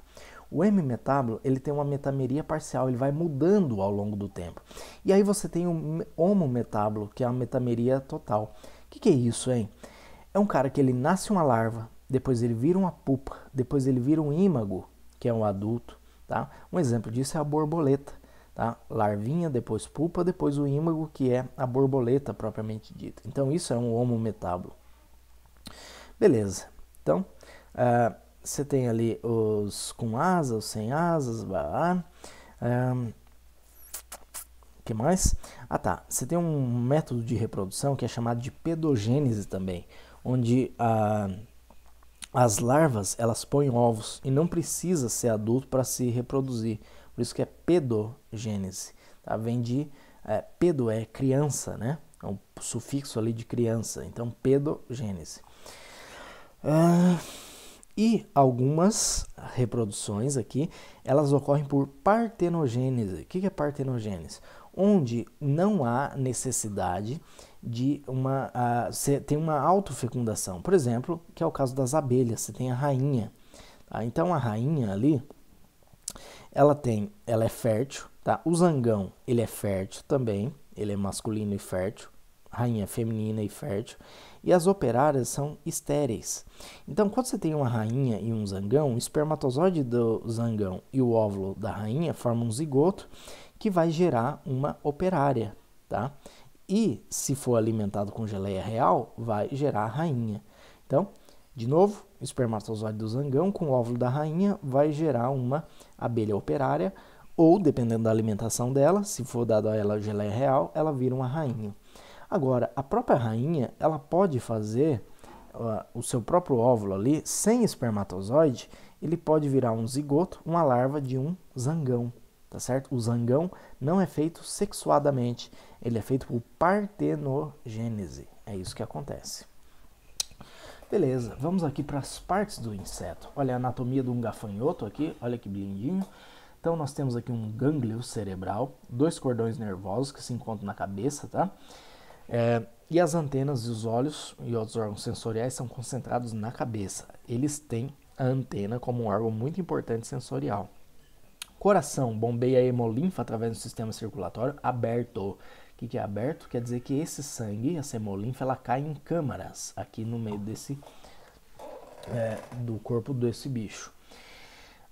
O M-metábulo ele tem uma metameria parcial, ele vai mudando ao longo do tempo. E aí você tem o metábulo, que é a metameria total. O que, que é isso, hein? É um cara que ele nasce uma larva, depois ele vira uma pupa, depois ele vira um ímago, que é um adulto. Tá? Um exemplo disso é a borboleta. Tá? Larvinha, depois pupa, depois o ímago, que é a borboleta propriamente dita. Então, isso é um homo metábulo. Beleza. Então, uh, você tem ali os com asas, os sem asas, blá, blá. Um, que mais? Ah tá, você tem um método de reprodução que é chamado de pedogênese também, onde a, ah, as larvas elas põem ovos e não precisa ser adulto para se reproduzir, por isso que é pedogênese. Tá? Vem de é, pedo é criança, né? É um sufixo ali de criança, então pedogênese. Uh, e algumas reproduções aqui, elas ocorrem por partenogênese. O que é partenogênese? Onde não há necessidade de uma. você ah, tem uma autofecundação. Por exemplo, que é o caso das abelhas, você tem a rainha. Tá? Então a rainha ali, ela tem, ela é fértil, tá? O zangão, ele é fértil também, ele é masculino e fértil, rainha feminina e fértil e as operárias são estéreis. Então, quando você tem uma rainha e um zangão, o espermatozoide do zangão e o óvulo da rainha formam um zigoto que vai gerar uma operária, tá? E se for alimentado com geleia real, vai gerar a rainha. Então, de novo, o espermatozoide do zangão com o óvulo da rainha vai gerar uma abelha operária, ou dependendo da alimentação dela, se for dado a ela geleia real, ela vira uma rainha. Agora, a própria rainha, ela pode fazer uh, o seu próprio óvulo ali, sem espermatozoide, ele pode virar um zigoto, uma larva de um zangão, tá certo? O zangão não é feito sexuadamente, ele é feito por partenogênese. É isso que acontece. Beleza, vamos aqui para as partes do inseto. Olha a anatomia de um gafanhoto aqui, olha que blindinho. Então nós temos aqui um gânglio cerebral, dois cordões nervosos que se encontram na cabeça, tá? É, e as antenas e os olhos e outros órgãos sensoriais são concentrados na cabeça. Eles têm a antena como um órgão muito importante sensorial. Coração bombeia a hemolinfa através do sistema circulatório aberto. O que, que é aberto? Quer dizer que esse sangue, essa hemolinfa, ela cai em câmaras aqui no meio desse é, do corpo desse bicho.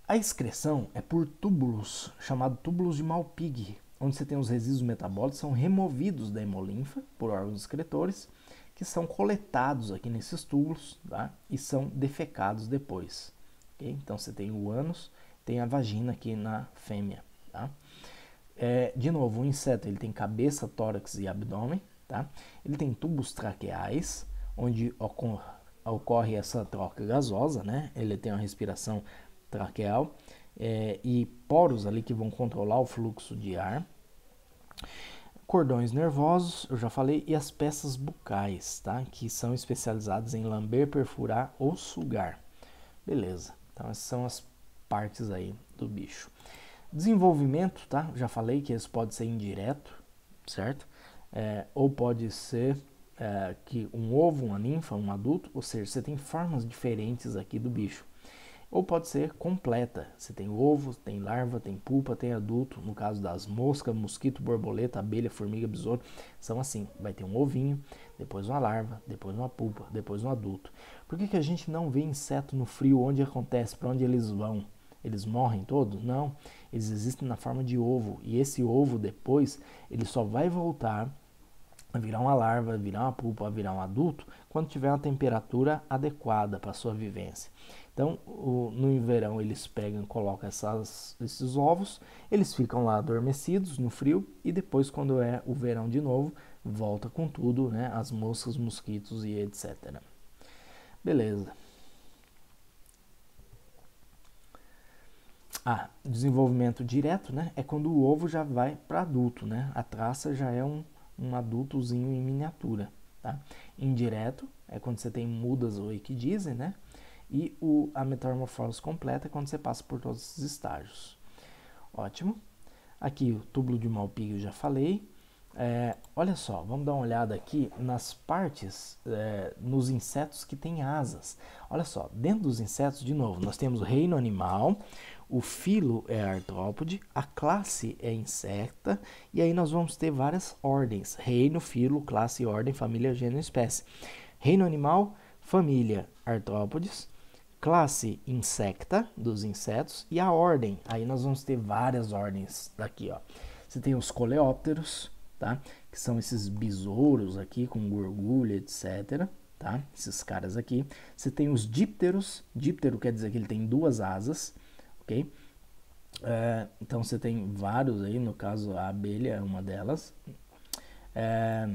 A excreção é por túbulos, chamado túbulos de Malpighi, onde você tem os resíduos metabólicos, são removidos da hemolinfa por órgãos excretores, que são coletados aqui nesses túbulos tá? e são defecados depois. Okay? Então você tem o ânus, tem a vagina aqui na fêmea. Tá? É, de novo, o inseto ele tem cabeça, tórax e abdômen. Tá? Ele tem tubos traqueais, onde ocorre, ocorre essa troca gasosa, né? ele tem uma respiração traqueal é, e poros ali que vão controlar o fluxo de ar, cordões nervosos, eu já falei, e as peças bucais, tá? Que são especializadas em lamber, perfurar ou sugar. Beleza. Então essas são as partes aí do bicho. Desenvolvimento, tá? Já falei que isso pode ser indireto, certo? É, ou pode ser é, que um ovo, uma ninfa, um adulto, ou seja, você tem formas diferentes aqui do bicho ou pode ser completa. Você tem ovo, tem larva, tem pulpa, tem adulto. No caso das moscas, mosquito, borboleta, abelha, formiga, besouro, são assim: vai ter um ovinho, depois uma larva, depois uma pulpa, depois um adulto. Por que, que a gente não vê inseto no frio? Onde acontece? Para onde eles vão? Eles morrem todos? Não. Eles existem na forma de ovo e esse ovo depois ele só vai voltar a virar uma larva, virar uma pulpa, virar um adulto, quando tiver uma temperatura adequada para sua vivência. Então, o, no verão eles pegam, colocam essas, esses ovos, eles ficam lá adormecidos no frio e depois quando é o verão de novo, volta com tudo, né? As moscas, mosquitos e etc. Beleza. Ah, desenvolvimento direto, né? É quando o ovo já vai para adulto, né? A traça já é um, um adultozinho em miniatura, tá? Indireto é quando você tem mudas ou equidizem, né? E o, a metamorfose completa é quando você passa por todos esses estágios. Ótimo. Aqui o túbulo de Malpighi eu já falei. É, olha só, vamos dar uma olhada aqui nas partes, é, nos insetos que têm asas. Olha só, dentro dos insetos, de novo, nós temos o reino animal, o filo é artrópode, a classe é insecta, e aí nós vamos ter várias ordens: reino, filo, classe, ordem, família, gênero, espécie. Reino animal, família, artrópodes classe insecta, dos insetos, e a ordem. Aí nós vamos ter várias ordens daqui, ó. Você tem os coleópteros, tá? Que são esses besouros aqui com gorgulha, etc, tá? Esses caras aqui. Você tem os dípteros. Díptero quer dizer que ele tem duas asas, ok? É, então você tem vários aí, no caso a abelha é uma delas. É,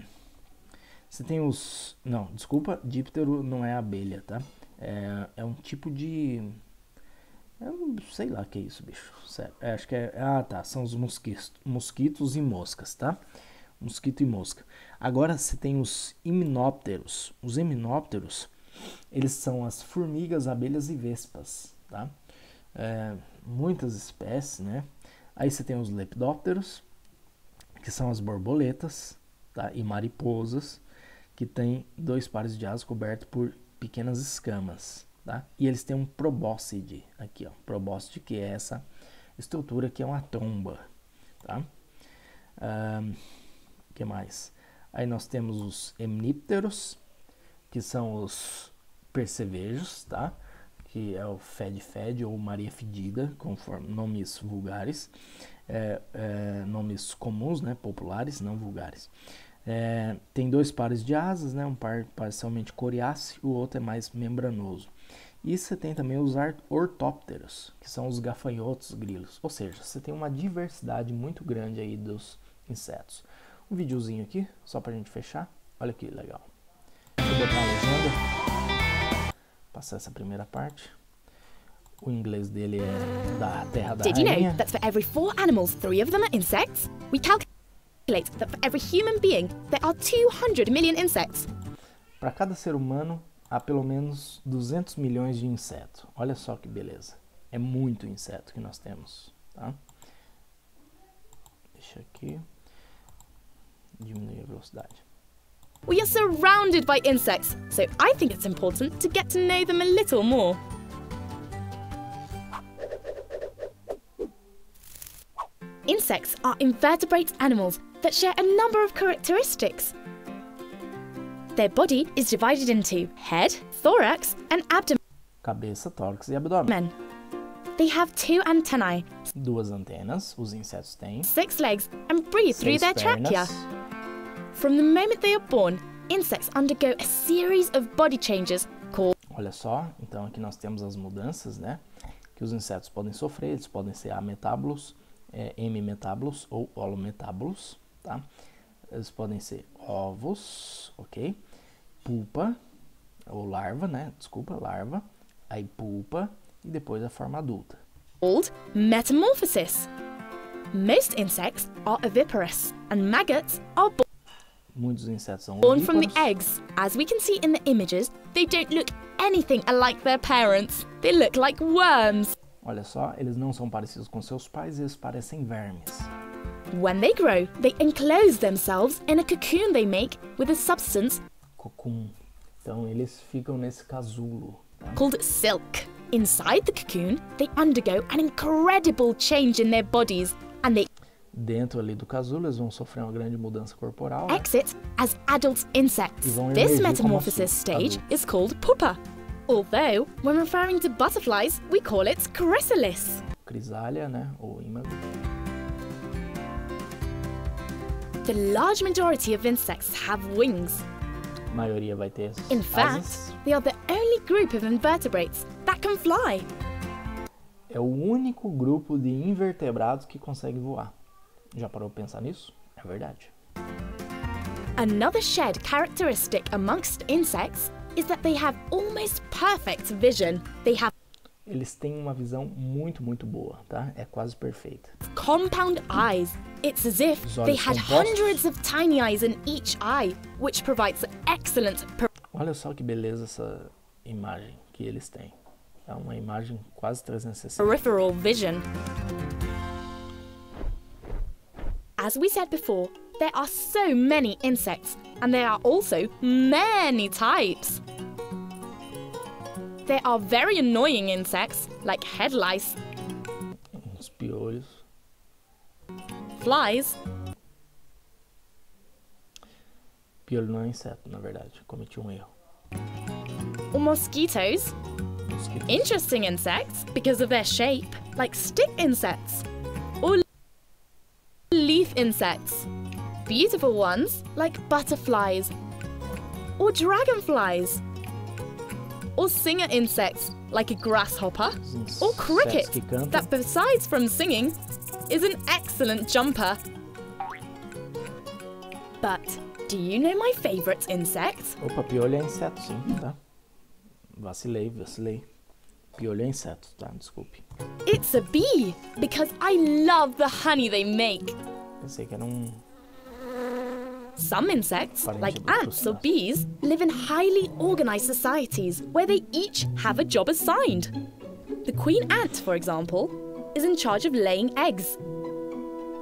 você tem os... Não, desculpa, díptero não é abelha, tá? É, é um tipo de. Eu sei lá que é isso, bicho. Sério. É, acho que é. Ah, tá. São os mosquitos, mosquitos e moscas, tá? Mosquito e mosca. Agora você tem os himinópteros. Os himinópteros, eles são as formigas, abelhas e vespas, tá? É, muitas espécies, né? Aí você tem os lepidópteros, que são as borboletas tá? e mariposas, que têm dois pares de asas cobertos por pequenas escamas, tá? E eles têm um probóscide aqui, ó, probóscide que é essa estrutura que é uma tromba, tá? Um, que mais? Aí nós temos os hemnípteros, que são os percevejos, tá? Que é o Fed Fed ou Maria Fedida, conforme nomes vulgares, é, é, nomes comuns, né? Populares, não vulgares. É, tem dois pares de asas, né? um par parcialmente coriáceo, o outro é mais membranoso. E você tem também os ortópteros, que são os gafanhotos grilos. Ou seja, você tem uma diversidade muito grande aí dos insetos. Um videozinho aqui, só para a gente fechar. Olha que legal. Vou botar a legenda. Passar essa primeira parte. O inglês dele é da Terra da Did You know, for every four animals, three of them are insects. We calculate calculate that for every human being there are 200 million insects. Para cada ser humano há pelo menos 200 milhões de insetos. Olha só que beleza. É muito inseto que nós temos, tá? Deixa aqui diminuir a velocidade. We are surrounded by insects, so I think it's important to get to know them a little more. Insects are invertebrate animals that share a number of characteristics. Their body is divided into head, thorax, and abdomen. Cabeça, e abdômen. They have two antennae. Duas antenas, os insetos têm. Six legs and breathe through their pernas. trachea. From the moment they are born, insects undergo a series of body changes called Olha só, então aqui nós temos as mudanças, né? Que os insetos podem sofrer, eles podem ser ametábulos, ou holometábulos. tá? Eles podem ser ovos, ok? Pupa, ou larva, né? Desculpa, larva. Aí pupa e depois a forma adulta. Old metamorphosis. Most insects are oviparous and maggots are born. Muitos insetos são born from the eggs. As we can see in the images, they don't look anything alike their parents. They look like worms. Olha só, eles não são parecidos com seus pais, eles parecem vermes. When they grow, they enclose themselves in a cocoon they make with a substance cocoon. Então eles ficam nesse casulo. Called silk. Inside the cocoon, they undergo an incredible change in their bodies and they Dentro ali do casulo, eles vão sofrer uma grande mudança corporal. Exit as adult insects. This metamorphosis stage adultos. is called pupa. Although, when referring to butterflies, we call it chrysalis. Crisália, né, ou imago. The large majority of insects have wings. In fact, they are the only group of invertebrates that can fly. É o único grupo de invertebrados que consegue voar. Já parou pra pensar nisso? É verdade. Another shared characteristic amongst insects is that they have almost perfect vision. They have eles têm uma visão muito, muito boa, tá? É quase perfeita. Compound eyes. It's as if they had hundreds of tiny eyes in each eye, which provides excellent. Olha só que beleza essa imagem que eles têm. É uma imagem quase 360. Peripheral vision. As we said before, there are so many insects, and there are also many types. There are very annoying insects, like head lice. Flies. Piolho não é inseto, na verdade. Cometi um erro. Or mosquitoes. mosquitoes. Interesting insects because of their shape, like stick insects. Or leaf insects. Beautiful ones like butterflies or dragonflies or singer insects like a grasshopper or cricket that, besides from singing, is an excellent jumper. But do you know my favorite insect? Opa, piolho inseto, sim, tá? Vacilei, vacilei. Piolho inseto, tá? Desculpe. It's a bee, because I love the honey they make. Pensei que era um some insects, like ants or bees, live in highly organized societies where they each have a job assigned. The queen ant, for example, is in charge of laying eggs.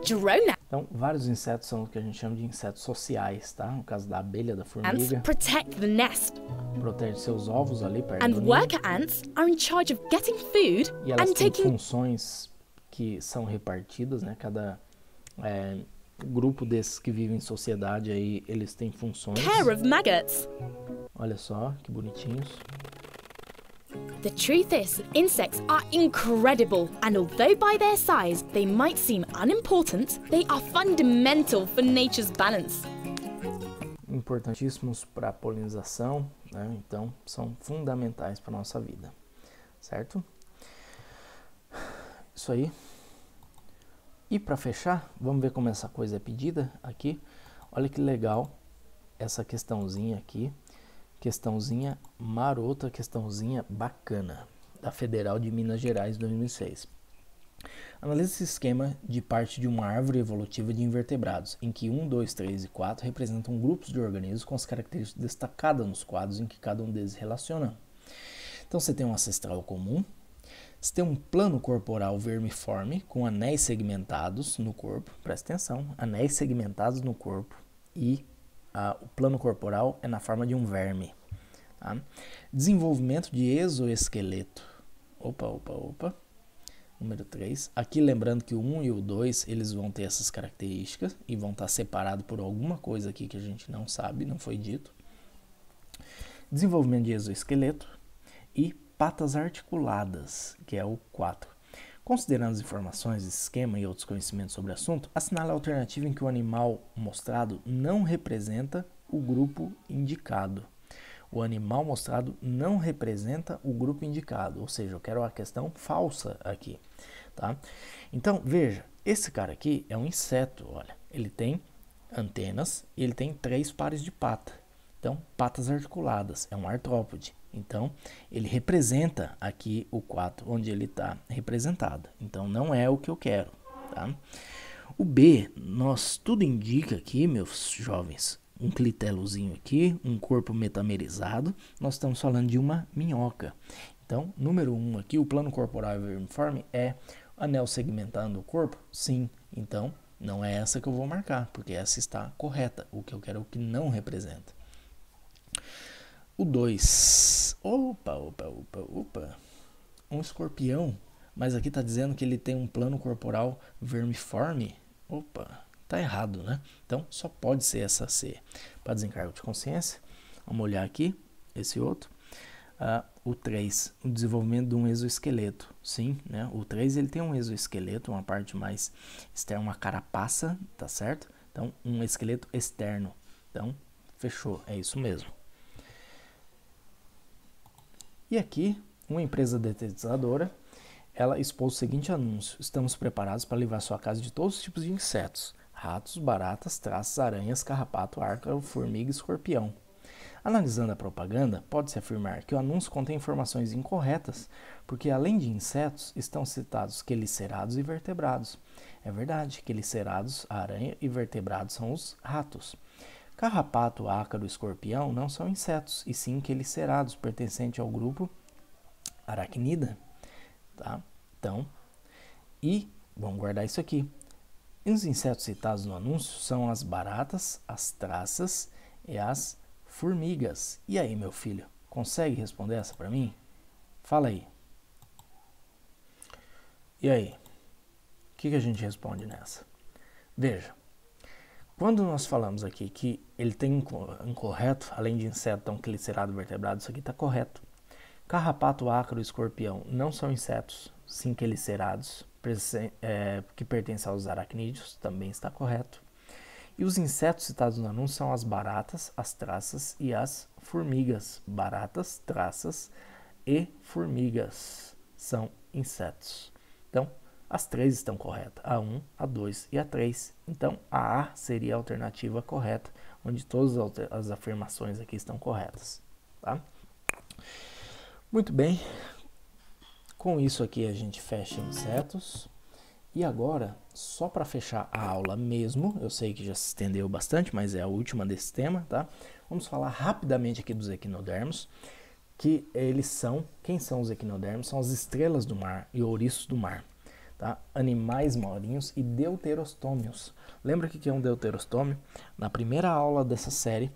Drone Então, vários insetos são o que a gente chama de insetos sociais, tá? No caso da abelha, da formiga. Ants protect the nest. Protege seus ovos ali perto And do worker ants are in charge of getting food e elas and têm taking funções que são repartidas, né? Cada é, grupo desses que vivem em sociedade aí, eles têm funções. Care of maggots. Olha só, que bonitinhos. The truth is, insects are incredible, and although by their size they might seem unimportant, they are fundamental for nature's balance. Importantíssimos para a polinização, né? então são fundamentais para a nossa vida, certo? Isso aí. E para fechar, vamos ver como essa coisa é pedida aqui. Olha que legal essa questãozinha aqui. Questãozinha marota, questãozinha bacana, da Federal de Minas Gerais 2006. Analise esse esquema de parte de uma árvore evolutiva de invertebrados, em que 1, 2, 3 e 4 representam grupos de organismos com as características destacadas nos quadros em que cada um deles relaciona. Então você tem um ancestral comum, você tem um plano corporal vermiforme com anéis segmentados no corpo, presta atenção, anéis segmentados no corpo e ah, o plano corporal é na forma de um verme. Tá? Desenvolvimento de exoesqueleto. Opa, opa, opa. Número 3. Aqui lembrando que o 1 e o 2 eles vão ter essas características e vão estar separados por alguma coisa aqui que a gente não sabe, não foi dito. Desenvolvimento de exoesqueleto e patas articuladas, que é o 4. Considerando as informações, esquema e outros conhecimentos sobre o assunto, assinale a alternativa em que o animal mostrado não representa o grupo indicado. O animal mostrado não representa o grupo indicado, ou seja, eu quero a questão falsa aqui, tá? Então, veja, esse cara aqui é um inseto, olha, ele tem antenas e ele tem três pares de pata. Então, patas articuladas, é um artrópode. Então, ele representa aqui o 4, onde ele está representado. Então, não é o que eu quero. Tá? O B, nós tudo indica aqui, meus jovens, um clitelozinho aqui, um corpo metamerizado, nós estamos falando de uma minhoca. Então, número 1 um aqui, o plano corporal vermiforme é anel segmentando o corpo? Sim. Então, não é essa que eu vou marcar, porque essa está correta, o que eu quero é o que não representa. O 2. Opa, opa, opa, opa. Um escorpião, mas aqui está dizendo que ele tem um plano corporal vermiforme. Opa, tá errado, né? Então só pode ser essa C. Para desencargo de consciência, vamos olhar aqui esse outro. Ah, o 3, o desenvolvimento de um exoesqueleto. Sim, né? O 3 ele tem um exoesqueleto, uma parte mais externa, uma carapaça, tá certo? Então, um esqueleto externo. Então, fechou, é isso mesmo. E aqui, uma empresa detetizadora, ela expôs o seguinte anúncio: Estamos preparados para livrar sua casa de todos os tipos de insetos: ratos, baratas, traças, aranhas, carrapato, arca, formiga e escorpião. Analisando a propaganda, pode-se afirmar que o anúncio contém informações incorretas, porque além de insetos, estão citados quelicerados e vertebrados. É verdade, quelicerados, aranha e vertebrados são os ratos. Carrapato, ácaro escorpião não são insetos, e sim quelicerados, pertencente ao grupo aracnida. Tá? Então, e vamos guardar isso aqui. E os insetos citados no anúncio são as baratas, as traças e as formigas. E aí, meu filho, consegue responder essa para mim? Fala aí. E aí? O que, que a gente responde nessa? Veja, quando nós falamos aqui que ele tem incorreto, além de inseto, então clicerado vertebrado, isso aqui está correto. Carrapato, ácaro e escorpião não são insetos, sim quelicerados, é, que pertencem aos aracnídeos, também está correto. E os insetos citados no anúncio são as baratas, as traças e as formigas. Baratas, traças e formigas são insetos. Então, as três estão corretas, a 1, a 2 e a 3. Então, a A seria a alternativa correta, onde todas as afirmações aqui estão corretas. Tá? Muito bem, com isso aqui a gente fecha insetos. E agora, só para fechar a aula mesmo, eu sei que já se estendeu bastante, mas é a última desse tema, tá? Vamos falar rapidamente aqui dos equinodermos, que eles são, quem são os equinodermos? São as estrelas do mar e ouriços do mar tá? Animais marinhos e deuterostômios. Lembra o que é um deuterostômio? Na primeira aula dessa série,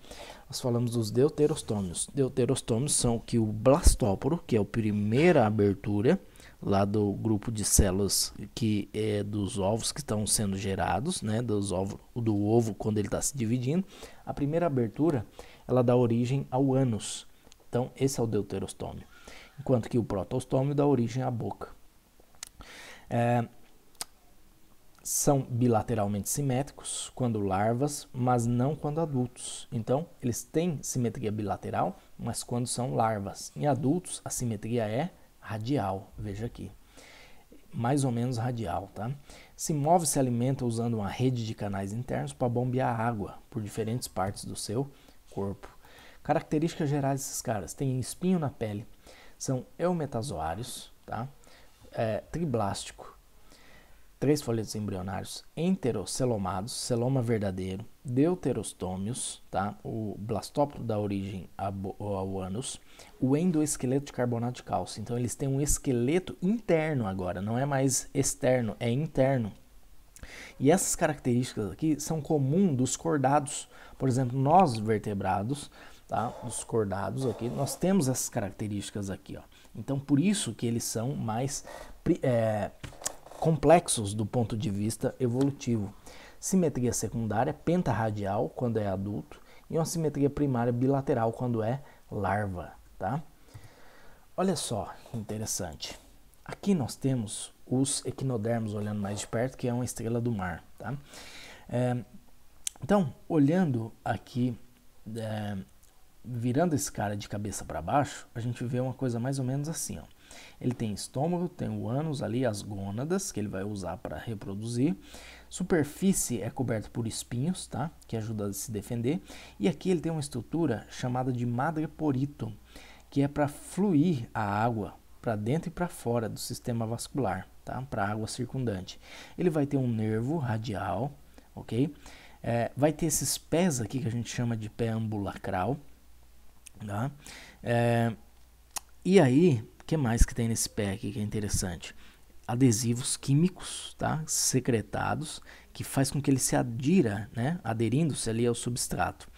nós falamos dos deuterostômios. Deuterostômios são que o blastóporo, que é a primeira abertura lá do grupo de células que é dos ovos que estão sendo gerados, né, dos ovos, do ovo quando ele está se dividindo, a primeira abertura ela dá origem ao ânus. Então esse é o deuterostômio, enquanto que o protostômio dá origem à boca. É, são bilateralmente simétricos quando larvas, mas não quando adultos. Então, eles têm simetria bilateral, mas quando são larvas. Em adultos, a simetria é radial, veja aqui. Mais ou menos radial, tá? Se move se alimenta usando uma rede de canais internos para bombear água por diferentes partes do seu corpo. Características gerais desses caras: têm espinho na pele, são eumetazoários, tá? é, triblástico, três folhetos embrionários enterocelomados, celoma verdadeiro, deuterostômios, tá? o blastópilo dá origem ao ânus, o endoesqueleto de carbonato de cálcio. Então eles têm um esqueleto interno agora, não é mais externo, é interno. E essas características aqui são comuns dos cordados. Por exemplo, nós vertebrados, tá? Os cordados aqui, nós temos essas características aqui, ó. Então, por isso que eles são mais é, complexos do ponto de vista evolutivo. Simetria secundária, pentarradial, quando é adulto, e uma simetria primária bilateral, quando é larva. Tá? Olha só, interessante. Aqui nós temos os equinodermos olhando mais de perto, que é uma estrela do mar. Tá? É, então, olhando aqui é, virando esse cara de cabeça para baixo, a gente vê uma coisa mais ou menos assim. Ó. Ele tem estômago, tem o ânus ali, as gônadas, que ele vai usar para reproduzir. Superfície é coberta por espinhos, tá? que ajuda a se defender. E aqui ele tem uma estrutura chamada de madreporito, que é para fluir a água para dentro e para fora do sistema vascular, tá? para a água circundante. Ele vai ter um nervo radial, ok? É, vai ter esses pés aqui que a gente chama de pé ambulacral, Tá? É, e aí, o que mais que tem nesse aqui que é interessante? Adesivos químicos, tá? Secretados, que faz com que ele se adira, né? Aderindo-se ali ao substrato.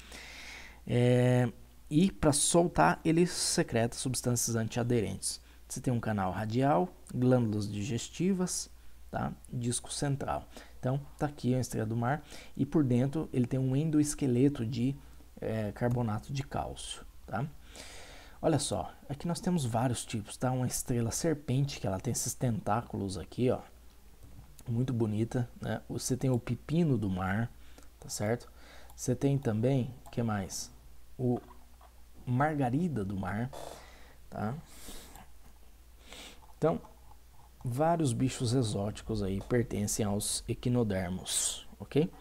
É, e para soltar, ele secreta substâncias antiaderentes. Você tem um canal radial, glândulas digestivas, tá? disco central. Então, está aqui a estrela do mar. E por dentro, ele tem um endoesqueleto de é, carbonato de cálcio tá? Olha só, aqui nós temos vários tipos, tá? Uma estrela serpente, que ela tem esses tentáculos aqui, ó. Muito bonita, né? Você tem o pepino do mar, tá certo? Você tem também, o que mais? O margarida do mar, tá? Então, vários bichos exóticos aí pertencem aos equinodermos, ok?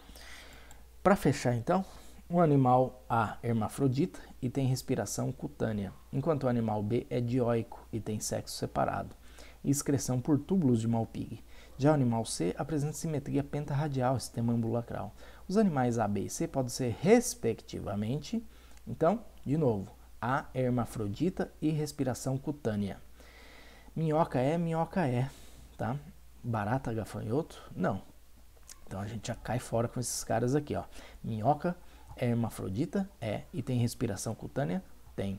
Para fechar então, o animal A é hermafrodita e tem respiração cutânea, enquanto o animal B é dioico e tem sexo separado e excreção por túbulos de Malpighi. Já o animal C apresenta simetria pentarradial e sistema ambulacral. Os animais A, B e C podem ser respectivamente, então, de novo, A é hermafrodita e respiração cutânea. Minhoca é, minhoca é, tá? Barata, gafanhoto? Não. Então a gente já cai fora com esses caras aqui, ó. Minhoca, é hermafrodita? É. E tem respiração cutânea? Tem.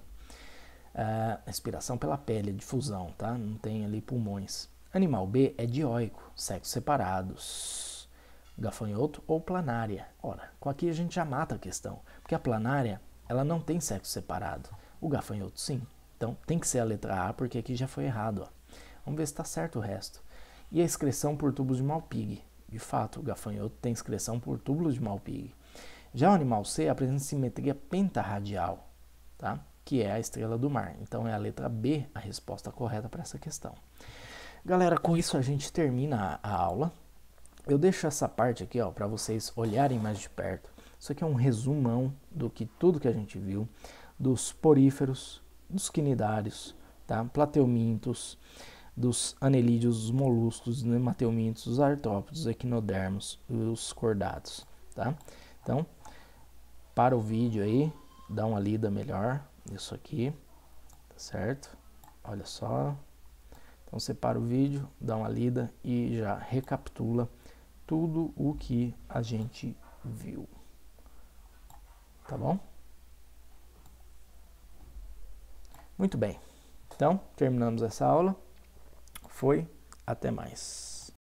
Uh, respiração pela pele, difusão, tá? Não tem ali pulmões. Animal B é dioico, sexos separados, gafanhoto ou planária. Ora, com aqui a gente já mata a questão, porque a planária ela não tem sexo separado, o gafanhoto sim. Então tem que ser a letra A, porque aqui já foi errado. Ó. Vamos ver se está certo o resto. E a excreção por tubos de Malpighi? De fato, o gafanhoto tem excreção por tubos de Malpighi. Já o animal C apresenta simetria pentarradial, tá? que é a estrela do mar. Então é a letra B a resposta correta para essa questão. Galera, com isso a gente termina a, aula. Eu deixo essa parte aqui para vocês olharem mais de perto. Isso aqui é um resumão do que tudo que a gente viu, dos poríferos, dos quinidários, tá? plateumintos, dos anelídeos, dos moluscos, dos nemateumintos, dos artrópodes, equinodermos, os cordados, tá? Então, para o vídeo aí, dá uma lida melhor nisso aqui, tá certo? Olha só. Então você para o vídeo, dá uma lida e já recapitula tudo o que a gente viu. Tá bom? Muito bem. Então, terminamos essa aula. Foi, até mais.